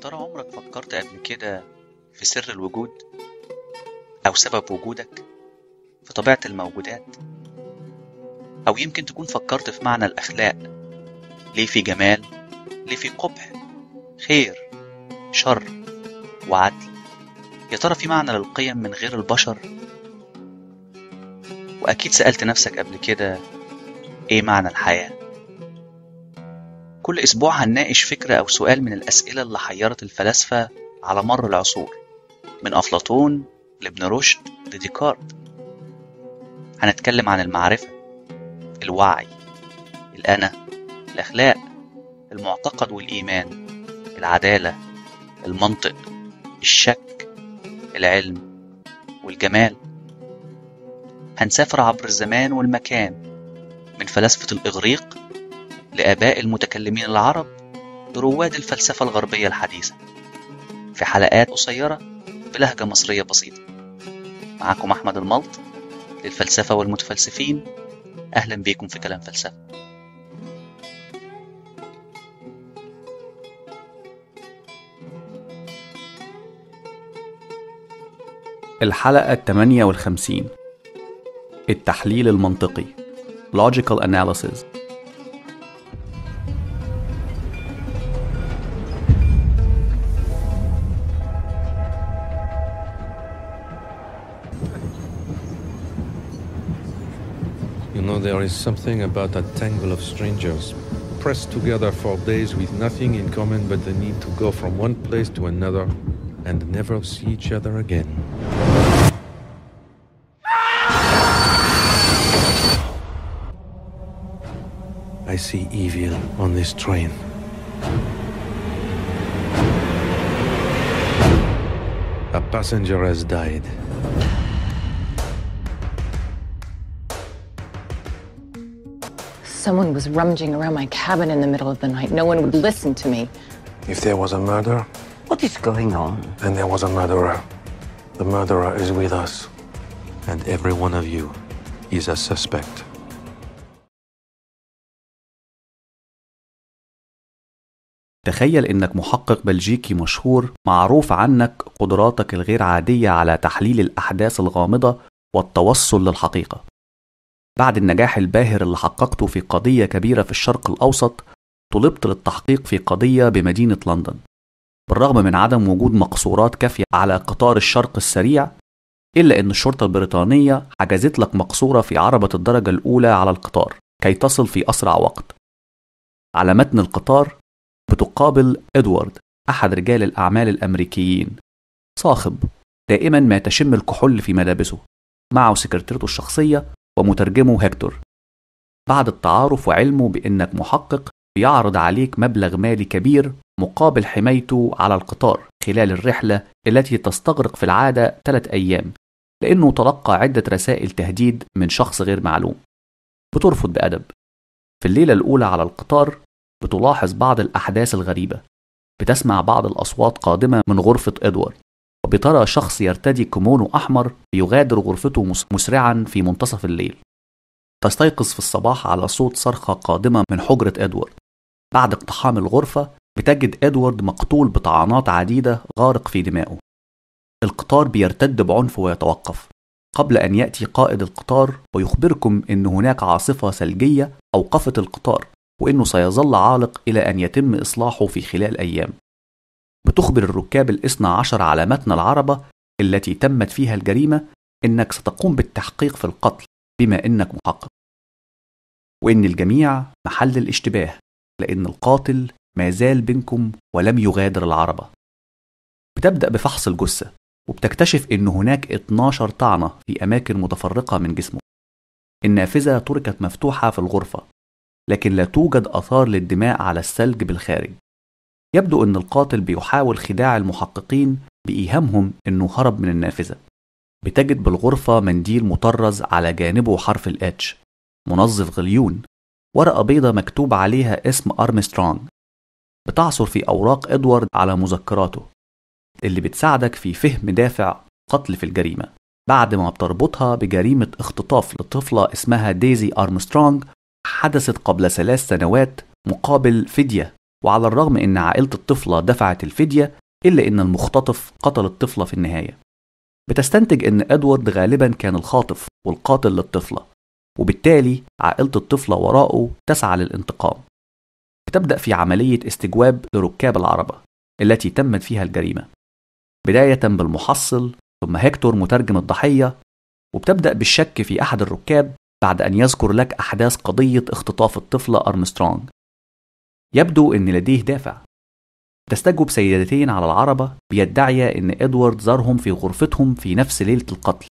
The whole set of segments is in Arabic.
ترى عمرك فكرت قبل كده في سر الوجود أو سبب وجودك في طبيعة الموجودات أو يمكن تكون فكرت في معنى الأخلاق ليه في جمال ليه في قبح خير شر وعدل يا ترى في معنى للقيم من غير البشر وأكيد سألت نفسك قبل كده إيه معنى الحياة كل أسبوع هنناقش فكرة أو سؤال من الأسئلة اللي حيرت الفلاسفة على مر العصور من أفلاطون لابن رشد لديكارت هنتكلم عن المعرفة الوعي الأنا الأخلاق المعتقد والإيمان العدالة المنطق الشك العلم والجمال هنسافر عبر الزمان والمكان من فلاسفة الإغريق لآباء المتكلمين العرب لرواد الفلسفة الغربية الحديثة في حلقات قصيرة بلهجة مصرية بسيطة معكم أحمد الملط للفلسفة والمتفلسفين أهلا بيكم في كلام فلسفة الحلقة الثمانية والخمسين التحليل المنطقي Logical Analysis There is something about a tangle of strangers, pressed together for days with nothing in common but the need to go from one place to another and never see each other again. I see evil on this train. A passenger has died. Someone was rummaging around my cabin in the middle of the night. No one would listen to me. If there was a murder... What is going on? Then there was a murderer. The murderer is with us. And every one of you is a suspect. تخيل انك محقق بلجيكي مشهور معروف عنك قدراتك الغير عاديه على تحليل الاحداث الغامضه والتوصل للحقيقه بعد النجاح الباهر اللي حققته في قضية كبيرة في الشرق الأوسط طلبت للتحقيق في قضية بمدينة لندن بالرغم من عدم وجود مقصورات كافية على قطار الشرق السريع إلا أن الشرطة البريطانية حجزت لك مقصورة في عربة الدرجة الأولى على القطار كي تصل في أسرع وقت على متن القطار بتقابل إدوارد أحد رجال الأعمال الأمريكيين صاخب دائما ما تشم الكحول في ملابسه معه سكرتيرته الشخصية ومترجمه هكتور بعد التعارف وعلمه بأنك محقق يعرض عليك مبلغ مالي كبير مقابل حمايته على القطار خلال الرحلة التي تستغرق في العادة ثلاث أيام لأنه تلقى عدة رسائل تهديد من شخص غير معلوم بترفض بأدب في الليلة الأولى على القطار بتلاحظ بعض الأحداث الغريبة بتسمع بعض الأصوات قادمة من غرفة إدوارد وبترى شخص يرتدي كيمونو أحمر يغادر غرفته مسرعا في منتصف الليل تستيقظ في الصباح على صوت صرخة قادمة من حجرة إدوارد بعد اقتحام الغرفة بتجد إدوارد مقتول بطعنات عديدة غارق في دمائه القطار بيرتد بعنف ويتوقف قبل أن يأتي قائد القطار ويخبركم أن هناك عاصفة ثلجية أوقفت القطار وأنه سيظل عالق إلى أن يتم إصلاحه في خلال أيام بتخبر الركاب الاثنى عشر على متن العربة التي تمت فيها الجريمة إنك ستقوم بالتحقيق في القتل بما إنك محقق وإن الجميع محل الاشتباه لأن القاتل ما زال بينكم ولم يغادر العربة بتبدأ بفحص الجثة وبتكتشف إن هناك 12 طعنة في أماكن متفرقة من جسمه النافذة تركت مفتوحة في الغرفة لكن لا توجد آثار للدماء على الثلج بالخارج يبدو أن القاتل بيحاول خداع المحققين بإيهامهم أنه هرب من النافذة بتجد بالغرفة منديل مطرز على جانبه حرف الاتش منظف غليون ورقة بيضة مكتوب عليها اسم أرمسترونج بتعصر في أوراق إدوارد على مذكراته اللي بتساعدك في فهم دافع قتل في الجريمة بعد ما بتربطها بجريمة اختطاف لطفلة اسمها ديزي أرمسترونج حدثت قبل ثلاث سنوات مقابل فدية وعلى الرغم إن عائلة الطفلة دفعت الفدية إلا إن المختطف قتل الطفلة في النهاية بتستنتج إن إدوارد غالبا كان الخاطف والقاتل للطفلة وبالتالي عائلة الطفلة وراءه تسعى للانتقام بتبدأ في عملية استجواب لركاب العربة التي تمت فيها الجريمة بداية بالمحصل ثم هكتور مترجم الضحية وبتبدأ بالشك في أحد الركاب بعد أن يذكر لك أحداث قضية اختطاف الطفلة أرمسترونج يبدو أن لديه دافع تستجوب سيدتين على العربة بيدعيا أن إدوارد زارهم في غرفتهم في نفس ليلة القتل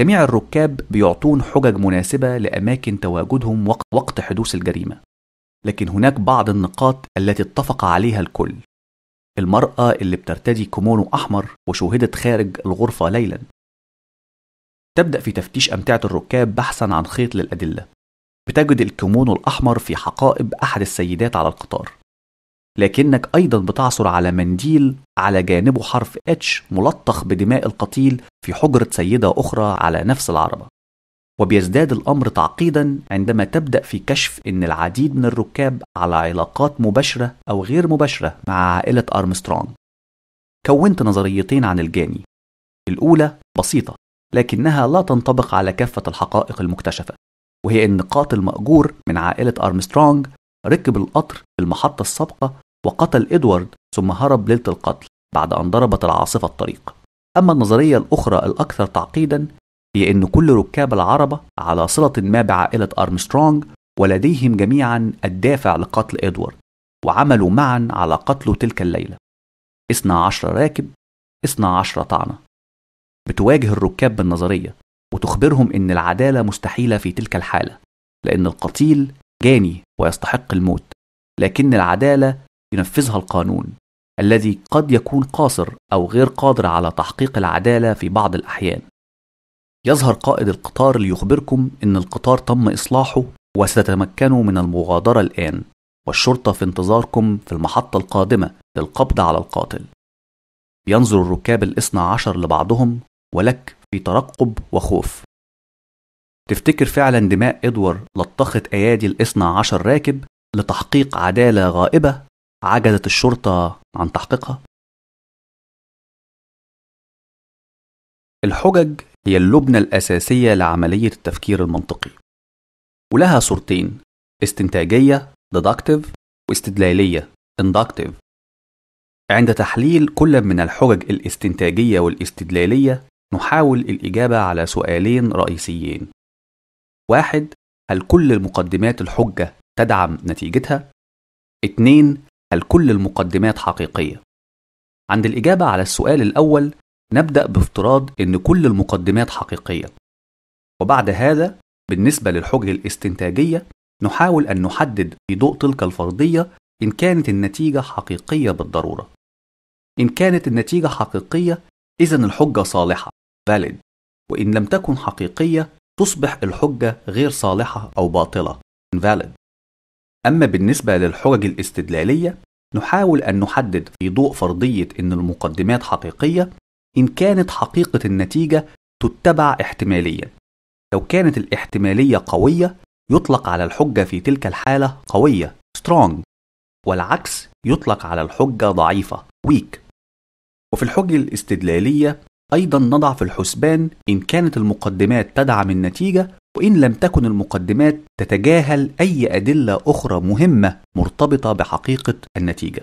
جميع الركاب بيعطون حجج مناسبة لأماكن تواجدهم وقت, وقت حدوث الجريمة لكن هناك بعض النقاط التي اتفق عليها الكل المرأة اللي بترتدي كومونو أحمر وشوهدت خارج الغرفة ليلا تبدأ في تفتيش أمتعة الركاب بحثا عن خيط للأدلة بتجد الكيمونو الأحمر في حقائب أحد السيدات على القطار لكنك أيضا بتعثر على منديل على جانبه حرف H ملطخ بدماء القتيل في حجرة سيدة أخرى على نفس العربة وبيزداد الأمر تعقيدا عندما تبدأ في كشف أن العديد من الركاب على علاقات مباشرة أو غير مباشرة مع عائلة أرمسترونج كونت نظريتين عن الجاني الأولى بسيطة لكنها لا تنطبق على كافة الحقائق المكتشفة وهي إن قاتل مأجور من عائلة أرمسترونج ركب القطر في المحطة السابقة وقتل إدوارد ثم هرب ليلة القتل بعد أن ضربت العاصفة الطريق أما النظرية الأخرى الأكثر تعقيدا هي أن كل ركاب العربة على صلة ما بعائلة أرمسترونج ولديهم جميعا الدافع لقتل إدوارد وعملوا معا على قتله تلك الليلة 12 راكب 12 طعنة بتواجه الركاب بالنظرية وتخبرهم ان العداله مستحيله في تلك الحاله لان القتيل جاني ويستحق الموت لكن العداله ينفذها القانون الذي قد يكون قاصر او غير قادر على تحقيق العداله في بعض الاحيان يظهر قائد القطار ليخبركم ان القطار تم اصلاحه وستتمكنوا من المغادره الان والشرطه في انتظاركم في المحطه القادمه للقبض على القاتل ينظر الركاب الاثنى عشر لبعضهم ولك في ترقب وخوف تفتكر فعلا دماء إدوار لطخت أيادي الاثنى عشر راكب لتحقيق عدالة غائبة عجزت الشرطة عن تحقيقها؟ الحجج هي اللبنة الأساسية لعملية التفكير المنطقي ولها صورتين استنتاجية deductive واستدلالية inductive عند تحليل كل من الحجج الاستنتاجية والاستدلالية نحاول الإجابة على سؤالين رئيسيين. واحد: هل كل المقدمات الحجة تدعم نتيجتها؟ اتنين: هل كل المقدمات حقيقية؟ عند الإجابة على السؤال الأول نبدأ بافتراض إن كل المقدمات حقيقية. وبعد هذا بالنسبة للحجج الاستنتاجية نحاول أن نحدد في ضوء تلك الفرضية إن كانت النتيجة حقيقية بالضرورة. إن كانت النتيجة حقيقية إذن الحجة صالحة valid وإن لم تكن حقيقية تصبح الحجة غير صالحة أو باطلة invalid أما بالنسبة للحجج الاستدلالية نحاول أن نحدد في ضوء فرضية أن المقدمات حقيقية إن كانت حقيقة النتيجة تتبع احتماليا لو كانت الاحتمالية قوية يطلق على الحجة في تلك الحالة قوية strong والعكس يطلق على الحجة ضعيفة weak وفي الحجة الاستدلالية أيضا نضع في الحسبان إن كانت المقدمات تدعم النتيجة وإن لم تكن المقدمات تتجاهل أي أدلة أخرى مهمة مرتبطة بحقيقة النتيجة.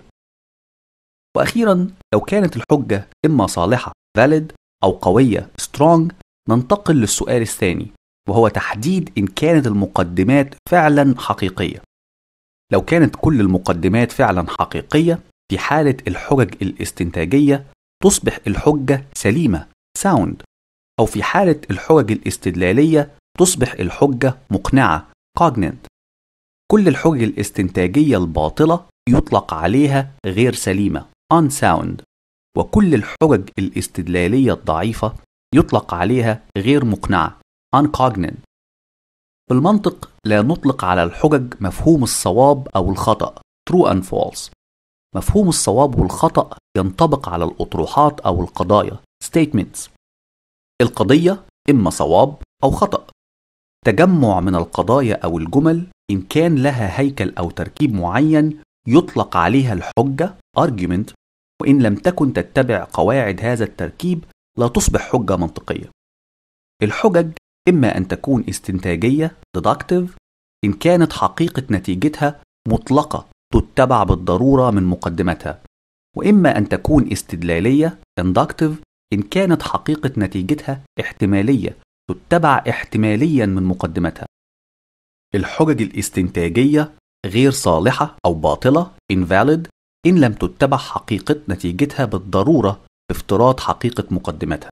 وأخيرا لو كانت الحجة إما صالحة valid أو قوية strong ننتقل للسؤال الثاني وهو تحديد إن كانت المقدمات فعلا حقيقية. لو كانت كل المقدمات فعلا حقيقية في حالة الحجج الاستنتاجية تصبح الحجة سليمة sound أو في حالة الحجج الاستدلالية تصبح الحجة مقنعة cognant كل الحجج الاستنتاجية الباطلة يطلق عليها غير سليمة unsound وكل الحجج الاستدلالية الضعيفة يطلق عليها غير مقنعة uncognant المنطق لا نطلق على الحجج مفهوم الصواب أو الخطأ true and false مفهوم الصواب والخطأ ينطبق على الأطروحات أو القضايا statements القضية إما صواب أو خطأ تجمع من القضايا أو الجمل إن كان لها هيكل أو تركيب معين يطلق عليها الحجة argument وإن لم تكن تتبع قواعد هذا التركيب لا تصبح حجة منطقية الحجج إما أن تكون استنتاجية deductive إن كانت حقيقة نتيجتها مطلقة تتبع بالضرورة من مقدمتها وإما أن تكون استدلالية inductive إن كانت حقيقة نتيجتها احتمالية تتبع احتماليا من مقدمتها الحجج الاستنتاجية غير صالحة أو باطلة invalid إن لم تتبع حقيقة نتيجتها بالضرورة بافتراض حقيقة مقدمتها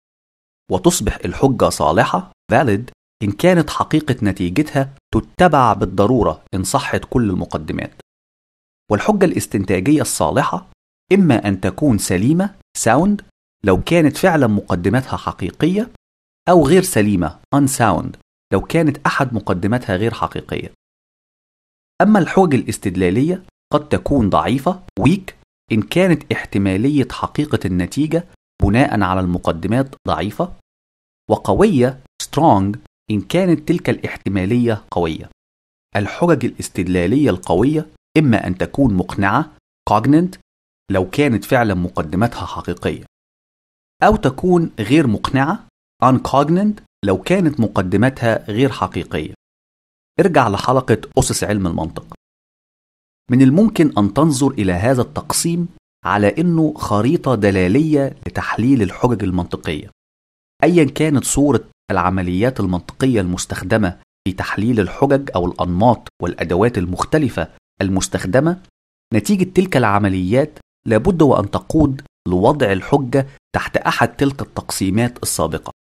وتصبح الحجة صالحة valid إن كانت حقيقة نتيجتها تتبع بالضرورة إن صحت كل المقدمات والحجة الاستنتاجية الصالحة إما أن تكون سليمة sound لو كانت فعلا مقدماتها حقيقية أو غير سليمة unsound لو كانت أحد مقدماتها غير حقيقية أما الحجج الاستدلالية قد تكون ضعيفة weak إن كانت احتمالية حقيقة النتيجة بناء على المقدمات ضعيفة وقوية strong إن كانت تلك الاحتمالية قوية الحجج الاستدلالية القوية إما أن تكون مقنعة cognant لو كانت فعلا مقدماتها حقيقية أو تكون غير مقنعة uncognant لو كانت مقدماتها غير حقيقية ارجع لحلقة أسس علم المنطق من الممكن أن تنظر إلى هذا التقسيم على إنه خريطة دلالية لتحليل الحجج المنطقية أيا كانت صورة العمليات المنطقية المستخدمة في تحليل الحجج أو الأنماط والأدوات المختلفة المستخدمة نتيجة تلك العمليات لابد وأن تقود لوضع الحجة تحت أحد تلك التقسيمات السابقة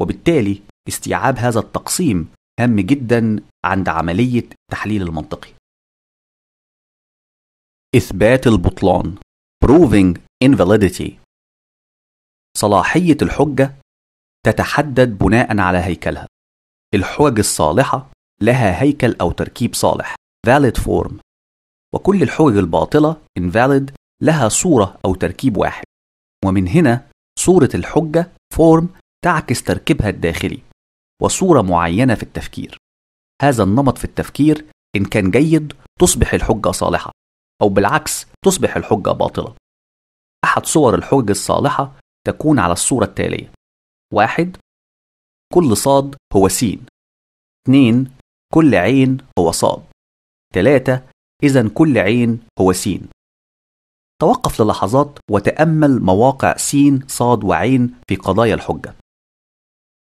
وبالتالي استيعاب هذا التقسيم هام جدا عند عملية التحليل المنطقي إثبات البطلان Proving Invalidity صلاحية الحجة تتحدد بناء على هيكلها الحجج الصالحة لها هيكل أو تركيب صالح valid form وكل الحجج الباطلة invalid لها صورة أو تركيب واحد ومن هنا صورة الحجة فورم تعكس تركيبها الداخلي وصورة معينة في التفكير هذا النمط في التفكير إن كان جيد تصبح الحجة صالحة أو بالعكس تصبح الحجة باطلة أحد صور الحجة الصالحة تكون على الصورة التالية واحد كل صاد هو سين اثنين كل عين هو صاد ثلاثة إذا كل عين هو سين توقف للحظات وتأمل مواقع سين صاد وعين في قضايا الحجة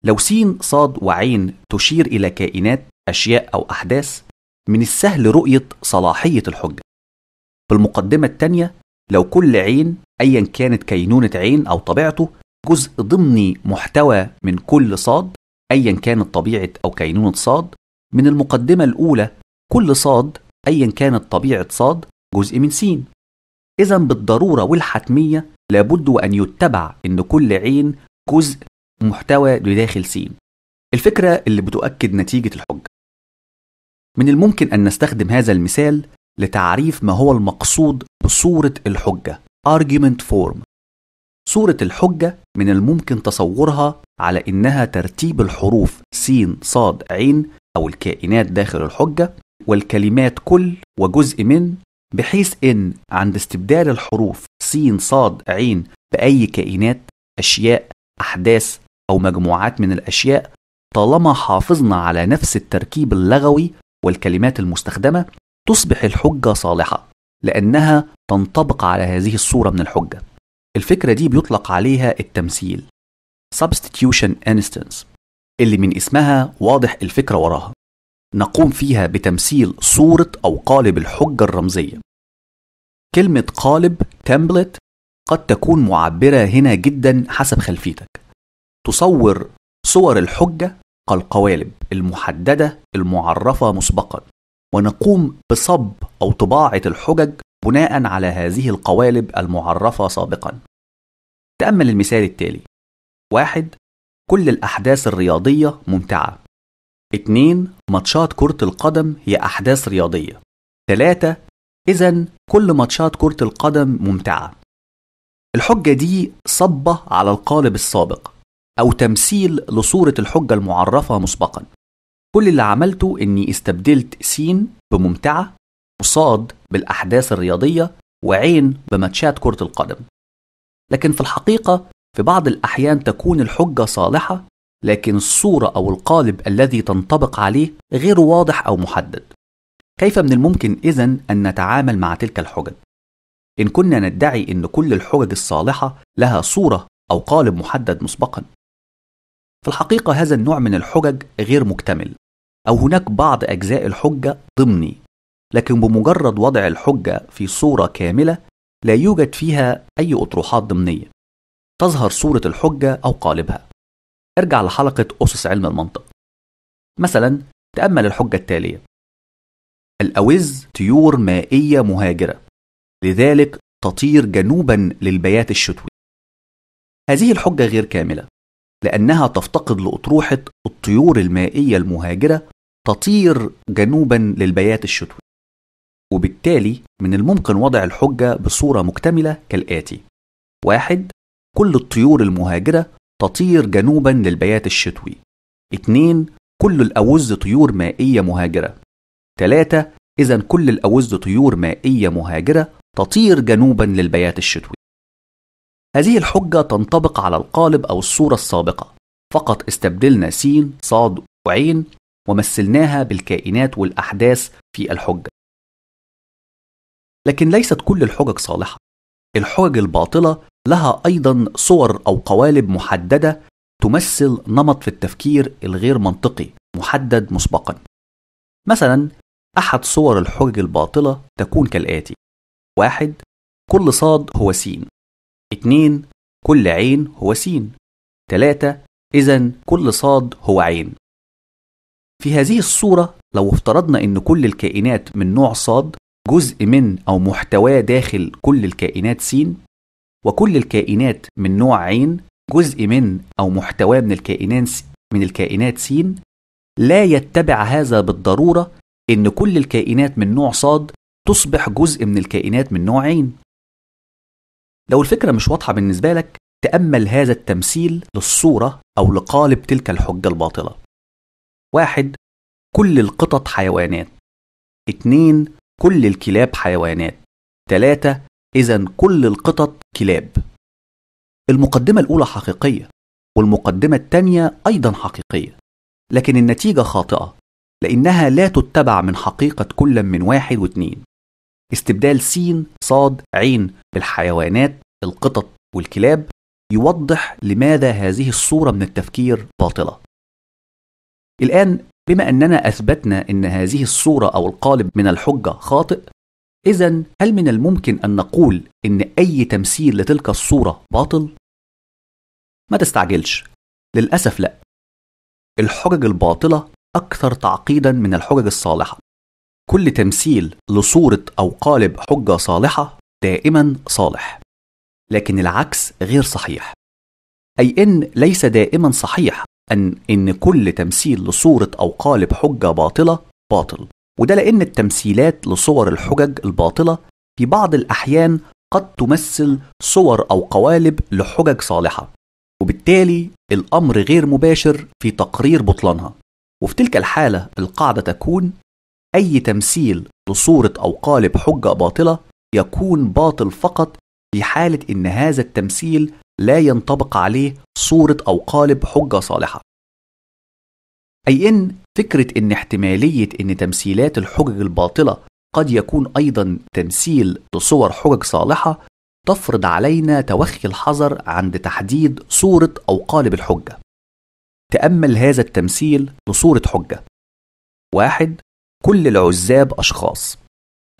لو سين صاد وعين تشير إلى كائنات أشياء أو أحداث من السهل رؤية صلاحية الحجة في المقدمة الثانية لو كل عين أيا كانت كينونة عين أو طبيعته جزء ضمني محتوى من كل صاد أيا كانت طبيعة أو كينونة صاد من المقدمة الأولى كل صاد أيا كانت طبيعة صاد جزء من سين إذا بالضرورة والحتمية لابد وأن يتبع إن كل عين جزء محتوى بداخل س الفكرة اللي بتؤكد نتيجة الحجة من الممكن أن نستخدم هذا المثال لتعريف ما هو المقصود بصورة الحجة argument form صورة الحجة من الممكن تصورها على إنها ترتيب الحروف س ص ع أو الكائنات داخل الحجة والكلمات كل وجزء من بحيث إن عند استبدال الحروف س ص ع بأي كائنات أشياء أحداث أو مجموعات من الأشياء طالما حافظنا على نفس التركيب اللغوي والكلمات المستخدمة تصبح الحجة صالحة لأنها تنطبق على هذه الصورة من الحجة الفكرة دي بيطلق عليها التمثيل substitution instance اللي من اسمها واضح الفكرة وراها نقوم فيها بتمثيل صورة أو قالب الحجة الرمزية. كلمة قالب تمبلت قد تكون معبرة هنا جدا حسب خلفيتك. تصور صور الحجة كالقوالب المحددة المعرفة مسبقا ونقوم بصب أو طباعة الحجج بناء على هذه القوالب المعرفة سابقا تأمل المثال التالي واحد كل الأحداث الرياضية ممتعة 2. ماتشات كرة القدم هي أحداث رياضية 3. إذا كل ماتشات كرة القدم ممتعة الحجة دي صبة على القالب السابق أو تمثيل لصورة الحجة المعرفة مسبقا كل اللي عملته إني استبدلت س بممتعة وصاد بالأحداث الرياضية وعين بماتشات كرة القدم لكن في الحقيقة في بعض الأحيان تكون الحجة صالحة لكن الصورة أو القالب الذي تنطبق عليه غير واضح أو محدد. كيف من الممكن إذا أن نتعامل مع تلك الحجج؟ إن كنا ندعي أن كل الحجج الصالحة لها صورة أو قالب محدد مسبقًا. في الحقيقة هذا النوع من الحجج غير مكتمل، أو هناك بعض أجزاء الحجة ضمني، لكن بمجرد وضع الحجة في صورة كاملة لا يوجد فيها أي أطروحات ضمنية. تظهر صورة الحجة أو قالبها. ارجع لحلقة أسس علم المنطق مثلا تأمل الحجة التالية الأوز طيور مائية مهاجرة لذلك تطير جنوبا للبيات الشتوي هذه الحجة غير كاملة لأنها تفتقد لأطروحة الطيور المائية المهاجرة تطير جنوبا للبيات الشتوي وبالتالي من الممكن وضع الحجة بصورة مكتملة كالآتي واحد كل الطيور المهاجرة تطير جنوبا للبيات الشتوي 2 كل الأوز طيور مائية مهاجرة 3 إذا كل الأوز طيور مائية مهاجرة تطير جنوبا للبيات الشتوي هذه الحجة تنطبق على القالب أو الصورة السابقة فقط استبدلنا س صاد وعين ومثلناها بالكائنات والأحداث في الحجة لكن ليست كل الحجج صالحة الحجج الباطلة لها أيضا صور أو قوالب محددة تمثل نمط في التفكير الغير منطقي محدد مسبقا مثلا أحد صور الحجج الباطلة تكون كالآتي واحد كل صاد هو سين اثنين كل عين هو سين تلاتة إذا كل صاد هو عين في هذه الصورة لو افترضنا أن كل الكائنات من نوع صاد جزء من أو محتواه داخل كل الكائنات سين وكل الكائنات من نوع عين جزء من أو محتواه من الكائنات من الكائنات سين لا يتبع هذا بالضرورة إن كل الكائنات من نوع صاد تصبح جزء من الكائنات من نوع عين. لو الفكرة مش واضحة بالنسبة لك تأمل هذا التمثيل للصورة أو لقالب تلك الحجة الباطلة. واحد كل القطط حيوانات. اثنين كل الكلاب حيوانات. ثلاثة إذا كل القطط كلاب المقدمة الأولى حقيقية والمقدمة الثانية أيضا حقيقية لكن النتيجة خاطئة لأنها لا تتبع من حقيقة كل من واحد واثنين استبدال سين صاد عين بالحيوانات القطط والكلاب يوضح لماذا هذه الصورة من التفكير باطلة الآن بما أننا أثبتنا أن هذه الصورة أو القالب من الحجة خاطئ إذا هل من الممكن أن نقول إن أي تمثيل لتلك الصورة باطل؟ ما تستعجلش للأسف لا الحجج الباطلة أكثر تعقيدا من الحجج الصالحة كل تمثيل لصورة أو قالب حجة صالحة دائما صالح لكن العكس غير صحيح أي إن ليس دائما صحيح أن إن كل تمثيل لصورة أو قالب حجة باطلة باطل وده لأن التمثيلات لصور الحجج الباطلة في بعض الأحيان قد تمثل صور أو قوالب لحجج صالحة وبالتالي الأمر غير مباشر في تقرير بطلانها وفي تلك الحالة القاعدة تكون أي تمثيل لصورة أو قالب حجة باطلة يكون باطل فقط في حالة إن هذا التمثيل لا ينطبق عليه صورة أو قالب حجة صالحة أي إن فكرة إن احتمالية إن تمثيلات الحجج الباطلة قد يكون أيضا تمثيل لصور حجج صالحة تفرض علينا توخي الحذر عند تحديد صورة أو قالب الحجة. تأمل هذا التمثيل لصورة حجة. واحد كل العزاب أشخاص.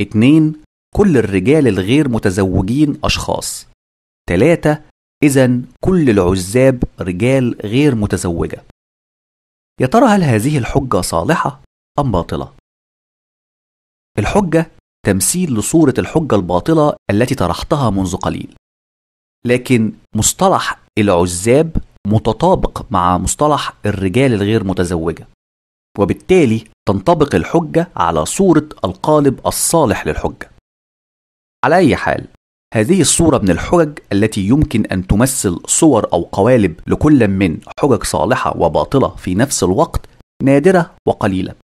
اتنين كل الرجال الغير متزوجين أشخاص. تلاتة إذا كل العزاب رجال غير متزوجة. يا ترى هل هذه الحجة صالحة أم باطلة؟ الحجة تمثيل لصورة الحجة الباطلة التي طرحتها منذ قليل. لكن مصطلح العزاب متطابق مع مصطلح الرجال الغير متزوجة. وبالتالي تنطبق الحجة على صورة القالب الصالح للحجة. على أي حال، هذه الصورة من الحجج التي يمكن أن تمثل صور أو قوالب لكل من حجج صالحة وباطلة في نفس الوقت نادرة وقليلة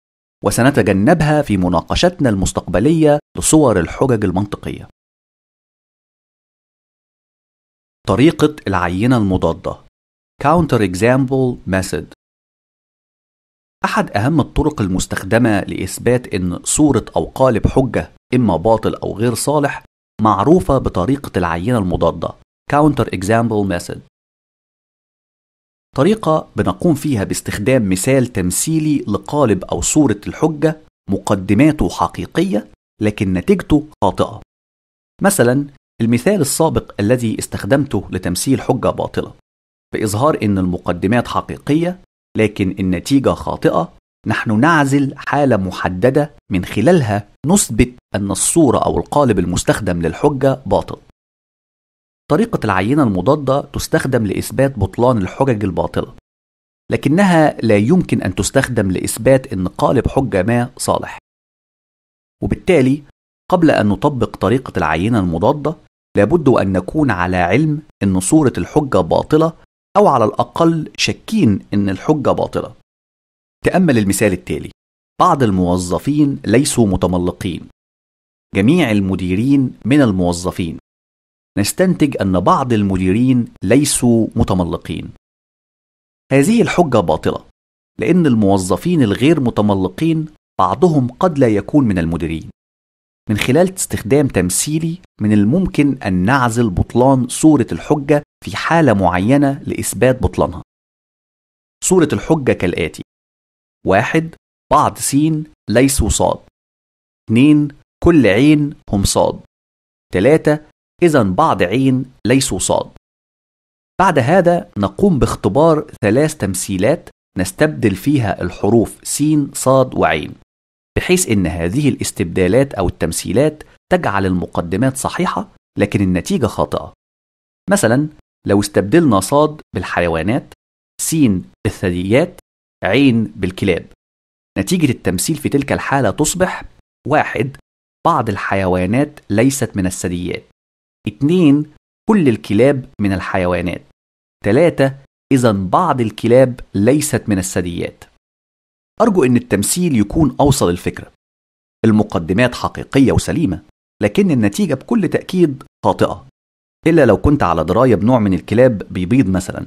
وسنتجنبها في مناقشتنا المستقبلية لصور الحجج المنطقية طريقة العينة المضادة Counter Example Method أحد أهم الطرق المستخدمة لإثبات أن صورة أو قالب حجة إما باطل أو غير صالح معروفة بطريقة العينة المضادة Counter Example Method طريقة بنقوم فيها باستخدام مثال تمثيلي لقالب أو صورة الحجة مقدماته حقيقية لكن نتيجته خاطئة مثلا المثال السابق الذي استخدمته لتمثيل حجة باطلة بإظهار أن المقدمات حقيقية لكن النتيجة خاطئة نحن نعزل حالة محددة من خلالها نثبت أن الصورة أو القالب المستخدم للحجة باطل. طريقة العينة المضادة تستخدم لإثبات بطلان الحجج الباطلة، لكنها لا يمكن أن تستخدم لإثبات أن قالب حجة ما صالح. وبالتالي قبل أن نطبق طريقة العينة المضادة، لابد أن نكون على علم أن صورة الحجة باطلة أو على الأقل شاكين أن الحجة باطلة. تأمل المثال التالي: بعض الموظفين ليسوا متملقين جميع المديرين من الموظفين نستنتج ان بعض المديرين ليسوا متملقين هذه الحجه باطله لان الموظفين الغير متملقين بعضهم قد لا يكون من المديرين من خلال استخدام تمثيلي من الممكن ان نعزل بطلان صوره الحجه في حاله معينه لاثبات بطلانها صوره الحجه كالاتي واحد بعض س ليسوا صاد 2 كل عين هم صاد ثلاثة إذا بعض عين ليسوا صاد بعد هذا نقوم باختبار ثلاث تمثيلات نستبدل فيها الحروف س صاد وعين بحيث ان هذه الاستبدالات او التمثيلات تجعل المقدمات صحيحه لكن النتيجه خاطئه مثلا لو استبدلنا صاد بالحيوانات س بالثدييات عين بالكلاب نتيجه التمثيل في تلك الحاله تصبح واحد بعض الحيوانات ليست من الثدييات اتنين كل الكلاب من الحيوانات تلاتة إذا بعض الكلاب ليست من الثدييات أرجو أن التمثيل يكون أوصل الفكرة المقدمات حقيقية وسليمة لكن النتيجة بكل تأكيد خاطئة إلا لو كنت على دراية بنوع من الكلاب بيبيض مثلا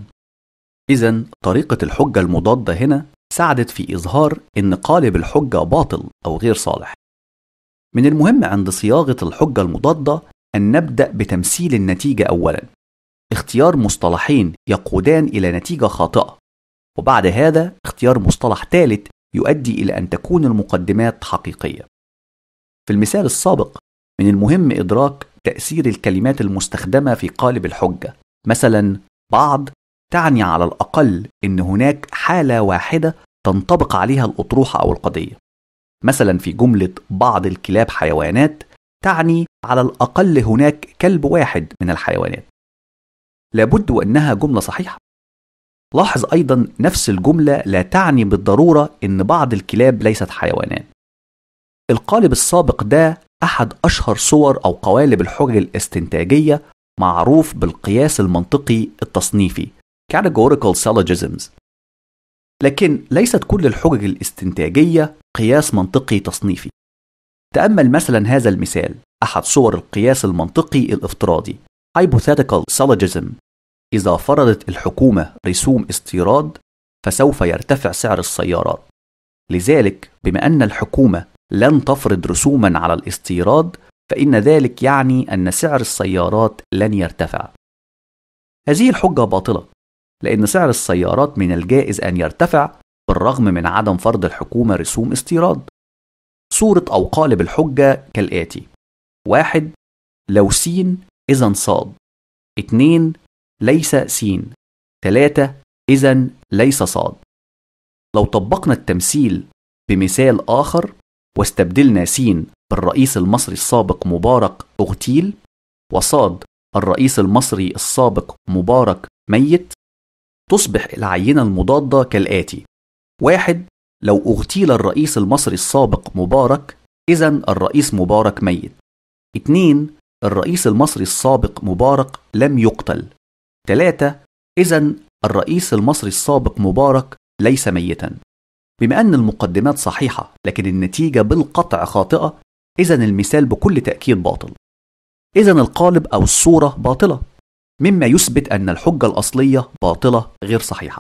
إذا طريقة الحجة المضادة هنا ساعدت في إظهار إن قالب الحجة باطل أو غير صالح من المهم عند صياغة الحجة المضادة أن نبدأ بتمثيل النتيجة أولاً، اختيار مصطلحين يقودان إلى نتيجة خاطئة، وبعد هذا اختيار مصطلح ثالث يؤدي إلى أن تكون المقدمات حقيقية. في المثال السابق، من المهم إدراك تأثير الكلمات المستخدمة في قالب الحجة، مثلاً بعض تعني على الأقل إن هناك حالة واحدة تنطبق عليها الأطروحة أو القضية. مثلا في جملة بعض الكلاب حيوانات تعني على الأقل هناك كلب واحد من الحيوانات لابد وأنها جملة صحيحة لاحظ أيضا نفس الجملة لا تعني بالضرورة أن بعض الكلاب ليست حيوانات القالب السابق ده أحد أشهر صور أو قوالب الحجج الاستنتاجية معروف بالقياس المنطقي التصنيفي Categorical Syllogisms لكن ليست كل الحجج الاستنتاجية قياس منطقي تصنيفي. تأمل مثلا هذا المثال أحد صور القياس المنطقي الافتراضي Hypothetical Syllogism إذا فرضت الحكومة رسوم استيراد فسوف يرتفع سعر السيارات. لذلك بما أن الحكومة لن تفرض رسوما على الاستيراد فإن ذلك يعني أن سعر السيارات لن يرتفع. هذه الحجة باطلة لأن سعر السيارات من الجائز أن يرتفع بالرغم من عدم فرض الحكومة رسوم استيراد. صورة أو قالب الحجة كالآتي: واحد لو س إذا صاد. اثنين ليس س. ثلاثة إذا ليس صاد. لو طبقنا التمثيل بمثال آخر واستبدلنا س بالرئيس المصري السابق مبارك اغتيل وصاد الرئيس المصري السابق مبارك ميت تصبح العينة المضادة كالآتي واحد لو اغتيل الرئيس المصري السابق مبارك إذا الرئيس مبارك ميت اثنين الرئيس المصري السابق مبارك لم يقتل ثلاثة إذا الرئيس المصري السابق مبارك ليس ميتا بما أن المقدمات صحيحة لكن النتيجة بالقطع خاطئة إذا المثال بكل تأكيد باطل إذا القالب أو الصورة باطلة مما يثبت أن الحجة الأصلية باطلة غير صحيحة.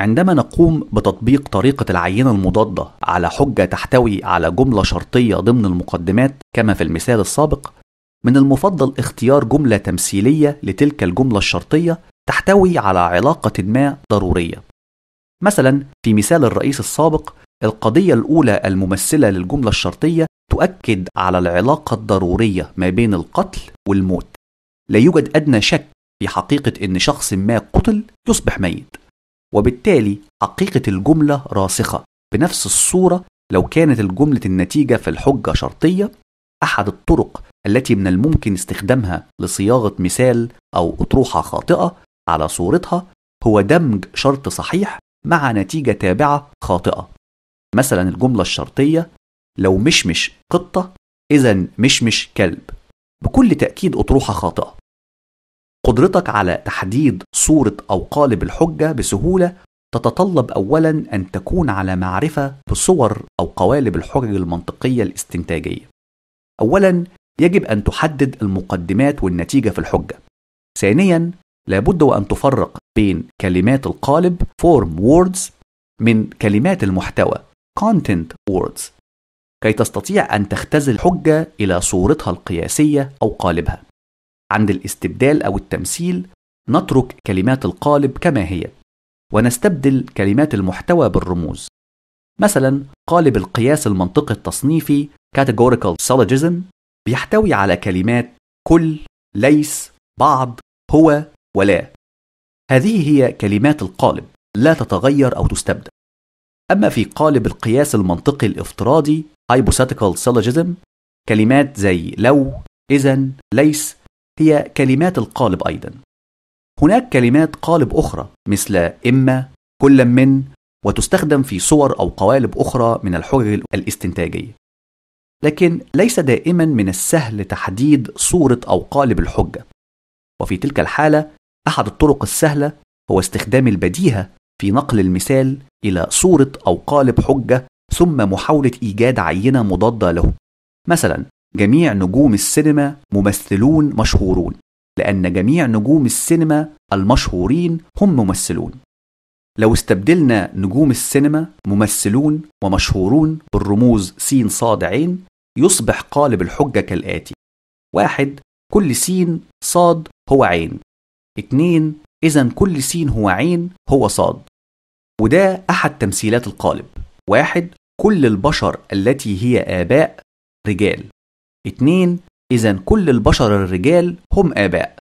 عندما نقوم بتطبيق طريقة العينة المضادة على حجة تحتوي على جملة شرطية ضمن المقدمات كما في المثال السابق، من المفضل اختيار جملة تمثيلية لتلك الجملة الشرطية تحتوي على علاقة ما ضرورية. مثلا في مثال الرئيس السابق، القضية الأولى الممثلة للجملة الشرطية تؤكد على العلاقة الضرورية ما بين القتل والموت. لا يوجد أدنى شك في حقيقة إن شخص ما قتل يصبح ميت وبالتالي حقيقة الجملة راسخة بنفس الصورة لو كانت الجملة النتيجة في الحجة شرطية أحد الطرق التي من الممكن استخدامها لصياغة مثال أو أطروحة خاطئة على صورتها هو دمج شرط صحيح مع نتيجة تابعة خاطئة مثلا الجملة الشرطية لو مشمش قطة إذا مشمش كلب بكل تأكيد أطروحة خاطئة قدرتك على تحديد صورة أو قالب الحجة بسهولة تتطلب أولا أن تكون على معرفة بصور أو قوالب الحجج المنطقية الاستنتاجية. أولا يجب أن تحدد المقدمات والنتيجة في الحجة. ثانيا لابد وأن تفرق بين كلمات القالب form words من كلمات المحتوى content words كي تستطيع أن تختزل الحجة إلى صورتها القياسية أو قالبها. عند الاستبدال أو التمثيل نترك كلمات القالب كما هي ونستبدل كلمات المحتوى بالرموز مثلا قالب القياس المنطقي التصنيفي categorical syllogism بيحتوي على كلمات كل ليس بعض هو ولا هذه هي كلمات القالب لا تتغير أو تستبدل أما في قالب القياس المنطقي الافتراضي hypothetical syllogism كلمات زي لو إذا ليس هي كلمات القالب أيضا هناك كلمات قالب أخرى مثل إما كلا من وتستخدم في صور أو قوالب أخرى من الحجج الاستنتاجية لكن ليس دائما من السهل تحديد صورة أو قالب الحجة وفي تلك الحالة أحد الطرق السهلة هو استخدام البديهة في نقل المثال إلى صورة أو قالب حجة ثم محاولة إيجاد عينة مضادة له مثلا جميع نجوم السينما ممثلون مشهورون لأن جميع نجوم السينما المشهورين هم ممثلون لو استبدلنا نجوم السينما ممثلون ومشهورون بالرموز س صادعين يصبح قالب الحجة كالآتي واحد كل س صاد هو عين اتنين إذا كل س هو عين هو صاد وده أحد تمثيلات القالب واحد كل البشر التي هي آباء رجال اتنين إذا كل البشر الرجال هم آباء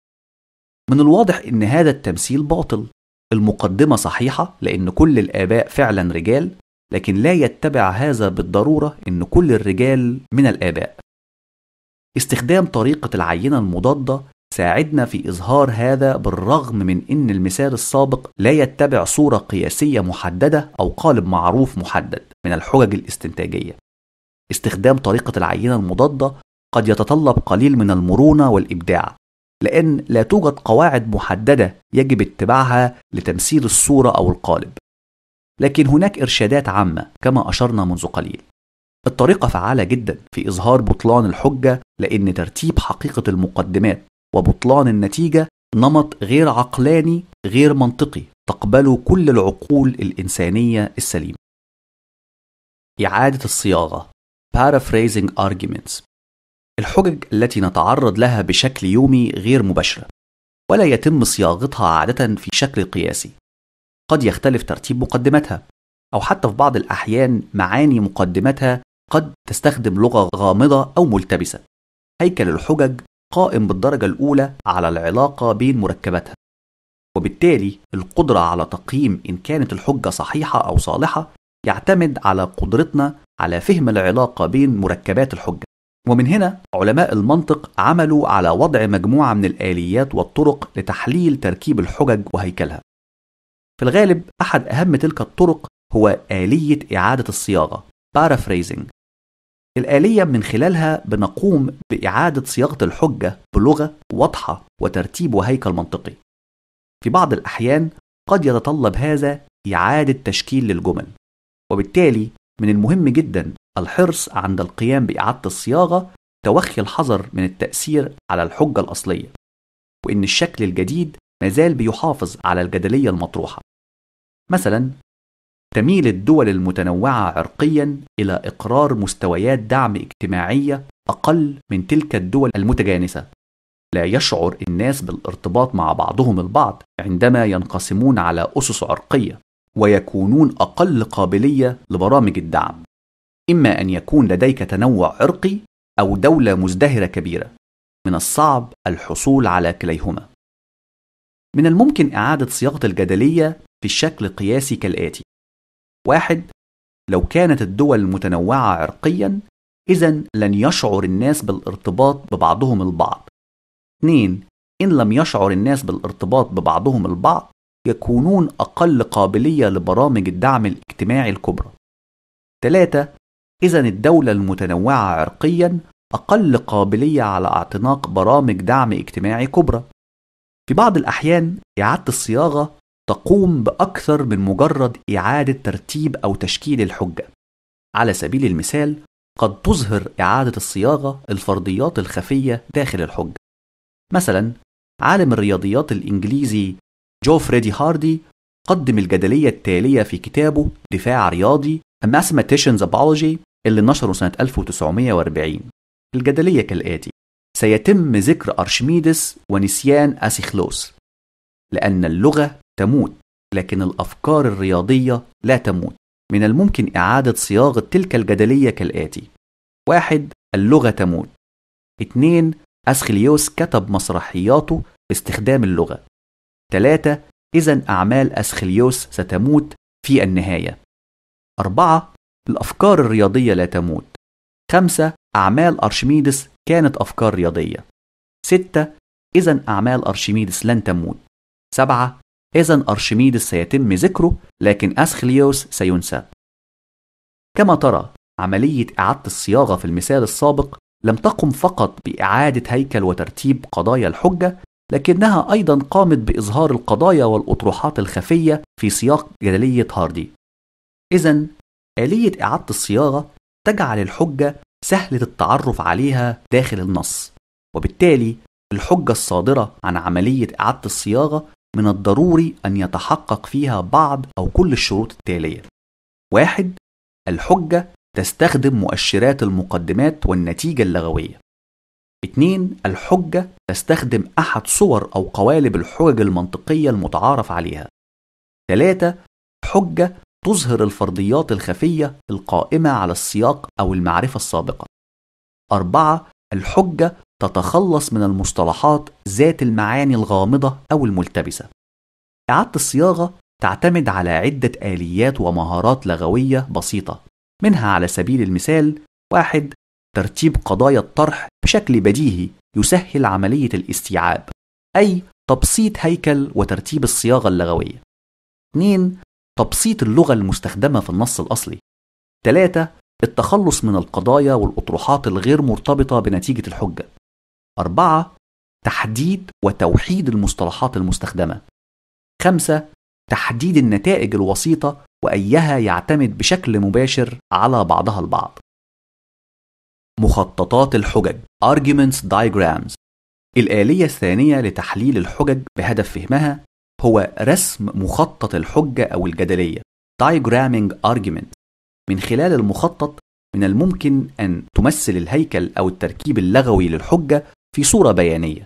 من الواضح إن هذا التمثيل باطل المقدمة صحيحة لأن كل الآباء فعلا رجال لكن لا يتبع هذا بالضرورة إن كل الرجال من الآباء استخدام طريقة العينة المضادة ساعدنا في إظهار هذا بالرغم من إن المثال السابق لا يتبع صورة قياسية محددة أو قالب معروف محدد من الحجج الاستنتاجية استخدام طريقة العينة المضادة قد يتطلب قليل من المرونة والإبداع لأن لا توجد قواعد محددة يجب اتباعها لتمثيل الصورة أو القالب لكن هناك إرشادات عامة كما أشرنا منذ قليل الطريقة فعالة جدا في إظهار بطلان الحجة لأن ترتيب حقيقة المقدمات وبطلان النتيجة نمط غير عقلاني غير منطقي تقبله كل العقول الإنسانية السليمة إعادة الصياغة Paraphrasing Arguments الحجج التي نتعرض لها بشكل يومي غير مباشرة ولا يتم صياغتها عادة في شكل قياسي قد يختلف ترتيب مقدمتها أو حتى في بعض الأحيان معاني مقدمتها قد تستخدم لغة غامضة أو ملتبسة هيكل الحجج قائم بالدرجة الأولى على العلاقة بين مركباتها وبالتالي القدرة على تقييم إن كانت الحجة صحيحة أو صالحة يعتمد على قدرتنا على فهم العلاقة بين مركبات الحجة ومن هنا علماء المنطق عملوا على وضع مجموعة من الآليات والطرق لتحليل تركيب الحجج وهيكلها. في الغالب أحد أهم تلك الطرق هو آلية إعادة الصياغة paraphrasing. الآلية من خلالها بنقوم بإعادة صياغة الحجة بلغة واضحة وترتيب وهيكل منطقي. في بعض الأحيان قد يتطلب هذا إعادة تشكيل للجمل، وبالتالي من المهم جدا الحرص عند القيام بإعادة الصياغة توخي الحذر من التأثير على الحجة الأصلية وإن الشكل الجديد مازال بيحافظ على الجدلية المطروحة مثلا تميل الدول المتنوعة عرقيا إلى إقرار مستويات دعم اجتماعية أقل من تلك الدول المتجانسة لا يشعر الناس بالارتباط مع بعضهم البعض عندما ينقسمون على أسس عرقية ويكونون أقل قابلية لبرامج الدعم إما أن يكون لديك تنوع عرقي أو دولة مزدهرة كبيرة من الصعب الحصول على كليهما من الممكن إعادة صياغة الجدلية في الشكل القياسي كالآتي واحد لو كانت الدول متنوعة عرقيا إذا لن يشعر الناس بالارتباط ببعضهم البعض اثنين، إن لم يشعر الناس بالارتباط ببعضهم البعض يكونون أقل قابلية لبرامج الدعم الاجتماعي الكبرى ثلاثة، إذا الدولة المتنوعة عرقيا أقل قابلية على اعتناق برامج دعم اجتماعي كبرى. في بعض الأحيان إعادة الصياغة تقوم بأكثر من مجرد إعادة ترتيب أو تشكيل الحجة. على سبيل المثال، قد تظهر إعادة الصياغة الفرضيات الخفية داخل الحجة. مثلا، عالم الرياضيات الإنجليزي جو فريدي هاردي قدم الجدلية التالية في كتابه دفاع رياضي A Mathematician's Apology اللي نشره سنة 1940 الجدلية كالآتي سيتم ذكر أرشميدس ونسيان أسيخلوس لأن اللغة تموت لكن الأفكار الرياضية لا تموت من الممكن إعادة صياغة تلك الجدلية كالآتي واحد اللغة تموت اثنين أسخليوس كتب مسرحياته باستخدام اللغة ثلاثة إذا أعمال أسخليوس ستموت في النهاية أربعة الأفكار الرياضية لا تموت خمسة أعمال أرشميدس كانت أفكار رياضية ستة إذا أعمال أرشميدس لن تموت سبعة إذا أرشميدس سيتم ذكره لكن أسخليوس سينسى كما ترى عملية إعادة الصياغة في المثال السابق لم تقم فقط بإعادة هيكل وترتيب قضايا الحجة لكنها أيضا قامت بإظهار القضايا والأطروحات الخفية في سياق جدلية هاردي إذا آلية إعادة الصياغة تجعل الحجة سهلة التعرف عليها داخل النص وبالتالي الحجة الصادرة عن عملية إعادة الصياغة من الضروري أن يتحقق فيها بعض أو كل الشروط التالية واحد الحجة تستخدم مؤشرات المقدمات والنتيجة اللغوية 2. الحجة تستخدم أحد صور أو قوالب الحجج المنطقية المتعارف عليها 3. الحجة تظهر الفرضيات الخفية القائمة على السياق أو المعرفة السابقة. أربعة الحجة تتخلص من المصطلحات ذات المعاني الغامضة أو الملتبسة. إعادة الصياغة تعتمد على عدة آليات ومهارات لغوية بسيطة، منها على سبيل المثال: واحد ترتيب قضايا الطرح بشكل بديهي يسهل عملية الاستيعاب، أي تبسيط هيكل وترتيب الصياغة اللغوية. 2 تبسيط اللغة المستخدمة في النص الأصلي تلاتة التخلص من القضايا والأطروحات الغير مرتبطة بنتيجة الحجة أربعة تحديد وتوحيد المصطلحات المستخدمة خمسة تحديد النتائج الوسيطة وأيها يعتمد بشكل مباشر على بعضها البعض مخططات الحجج Arguments Diagrams الآلية الثانية لتحليل الحجج بهدف فهمها هو رسم مخطط الحجة أو الجدلية diagramming argument من خلال المخطط من الممكن أن تمثل الهيكل أو التركيب اللغوي للحجة في صورة بيانية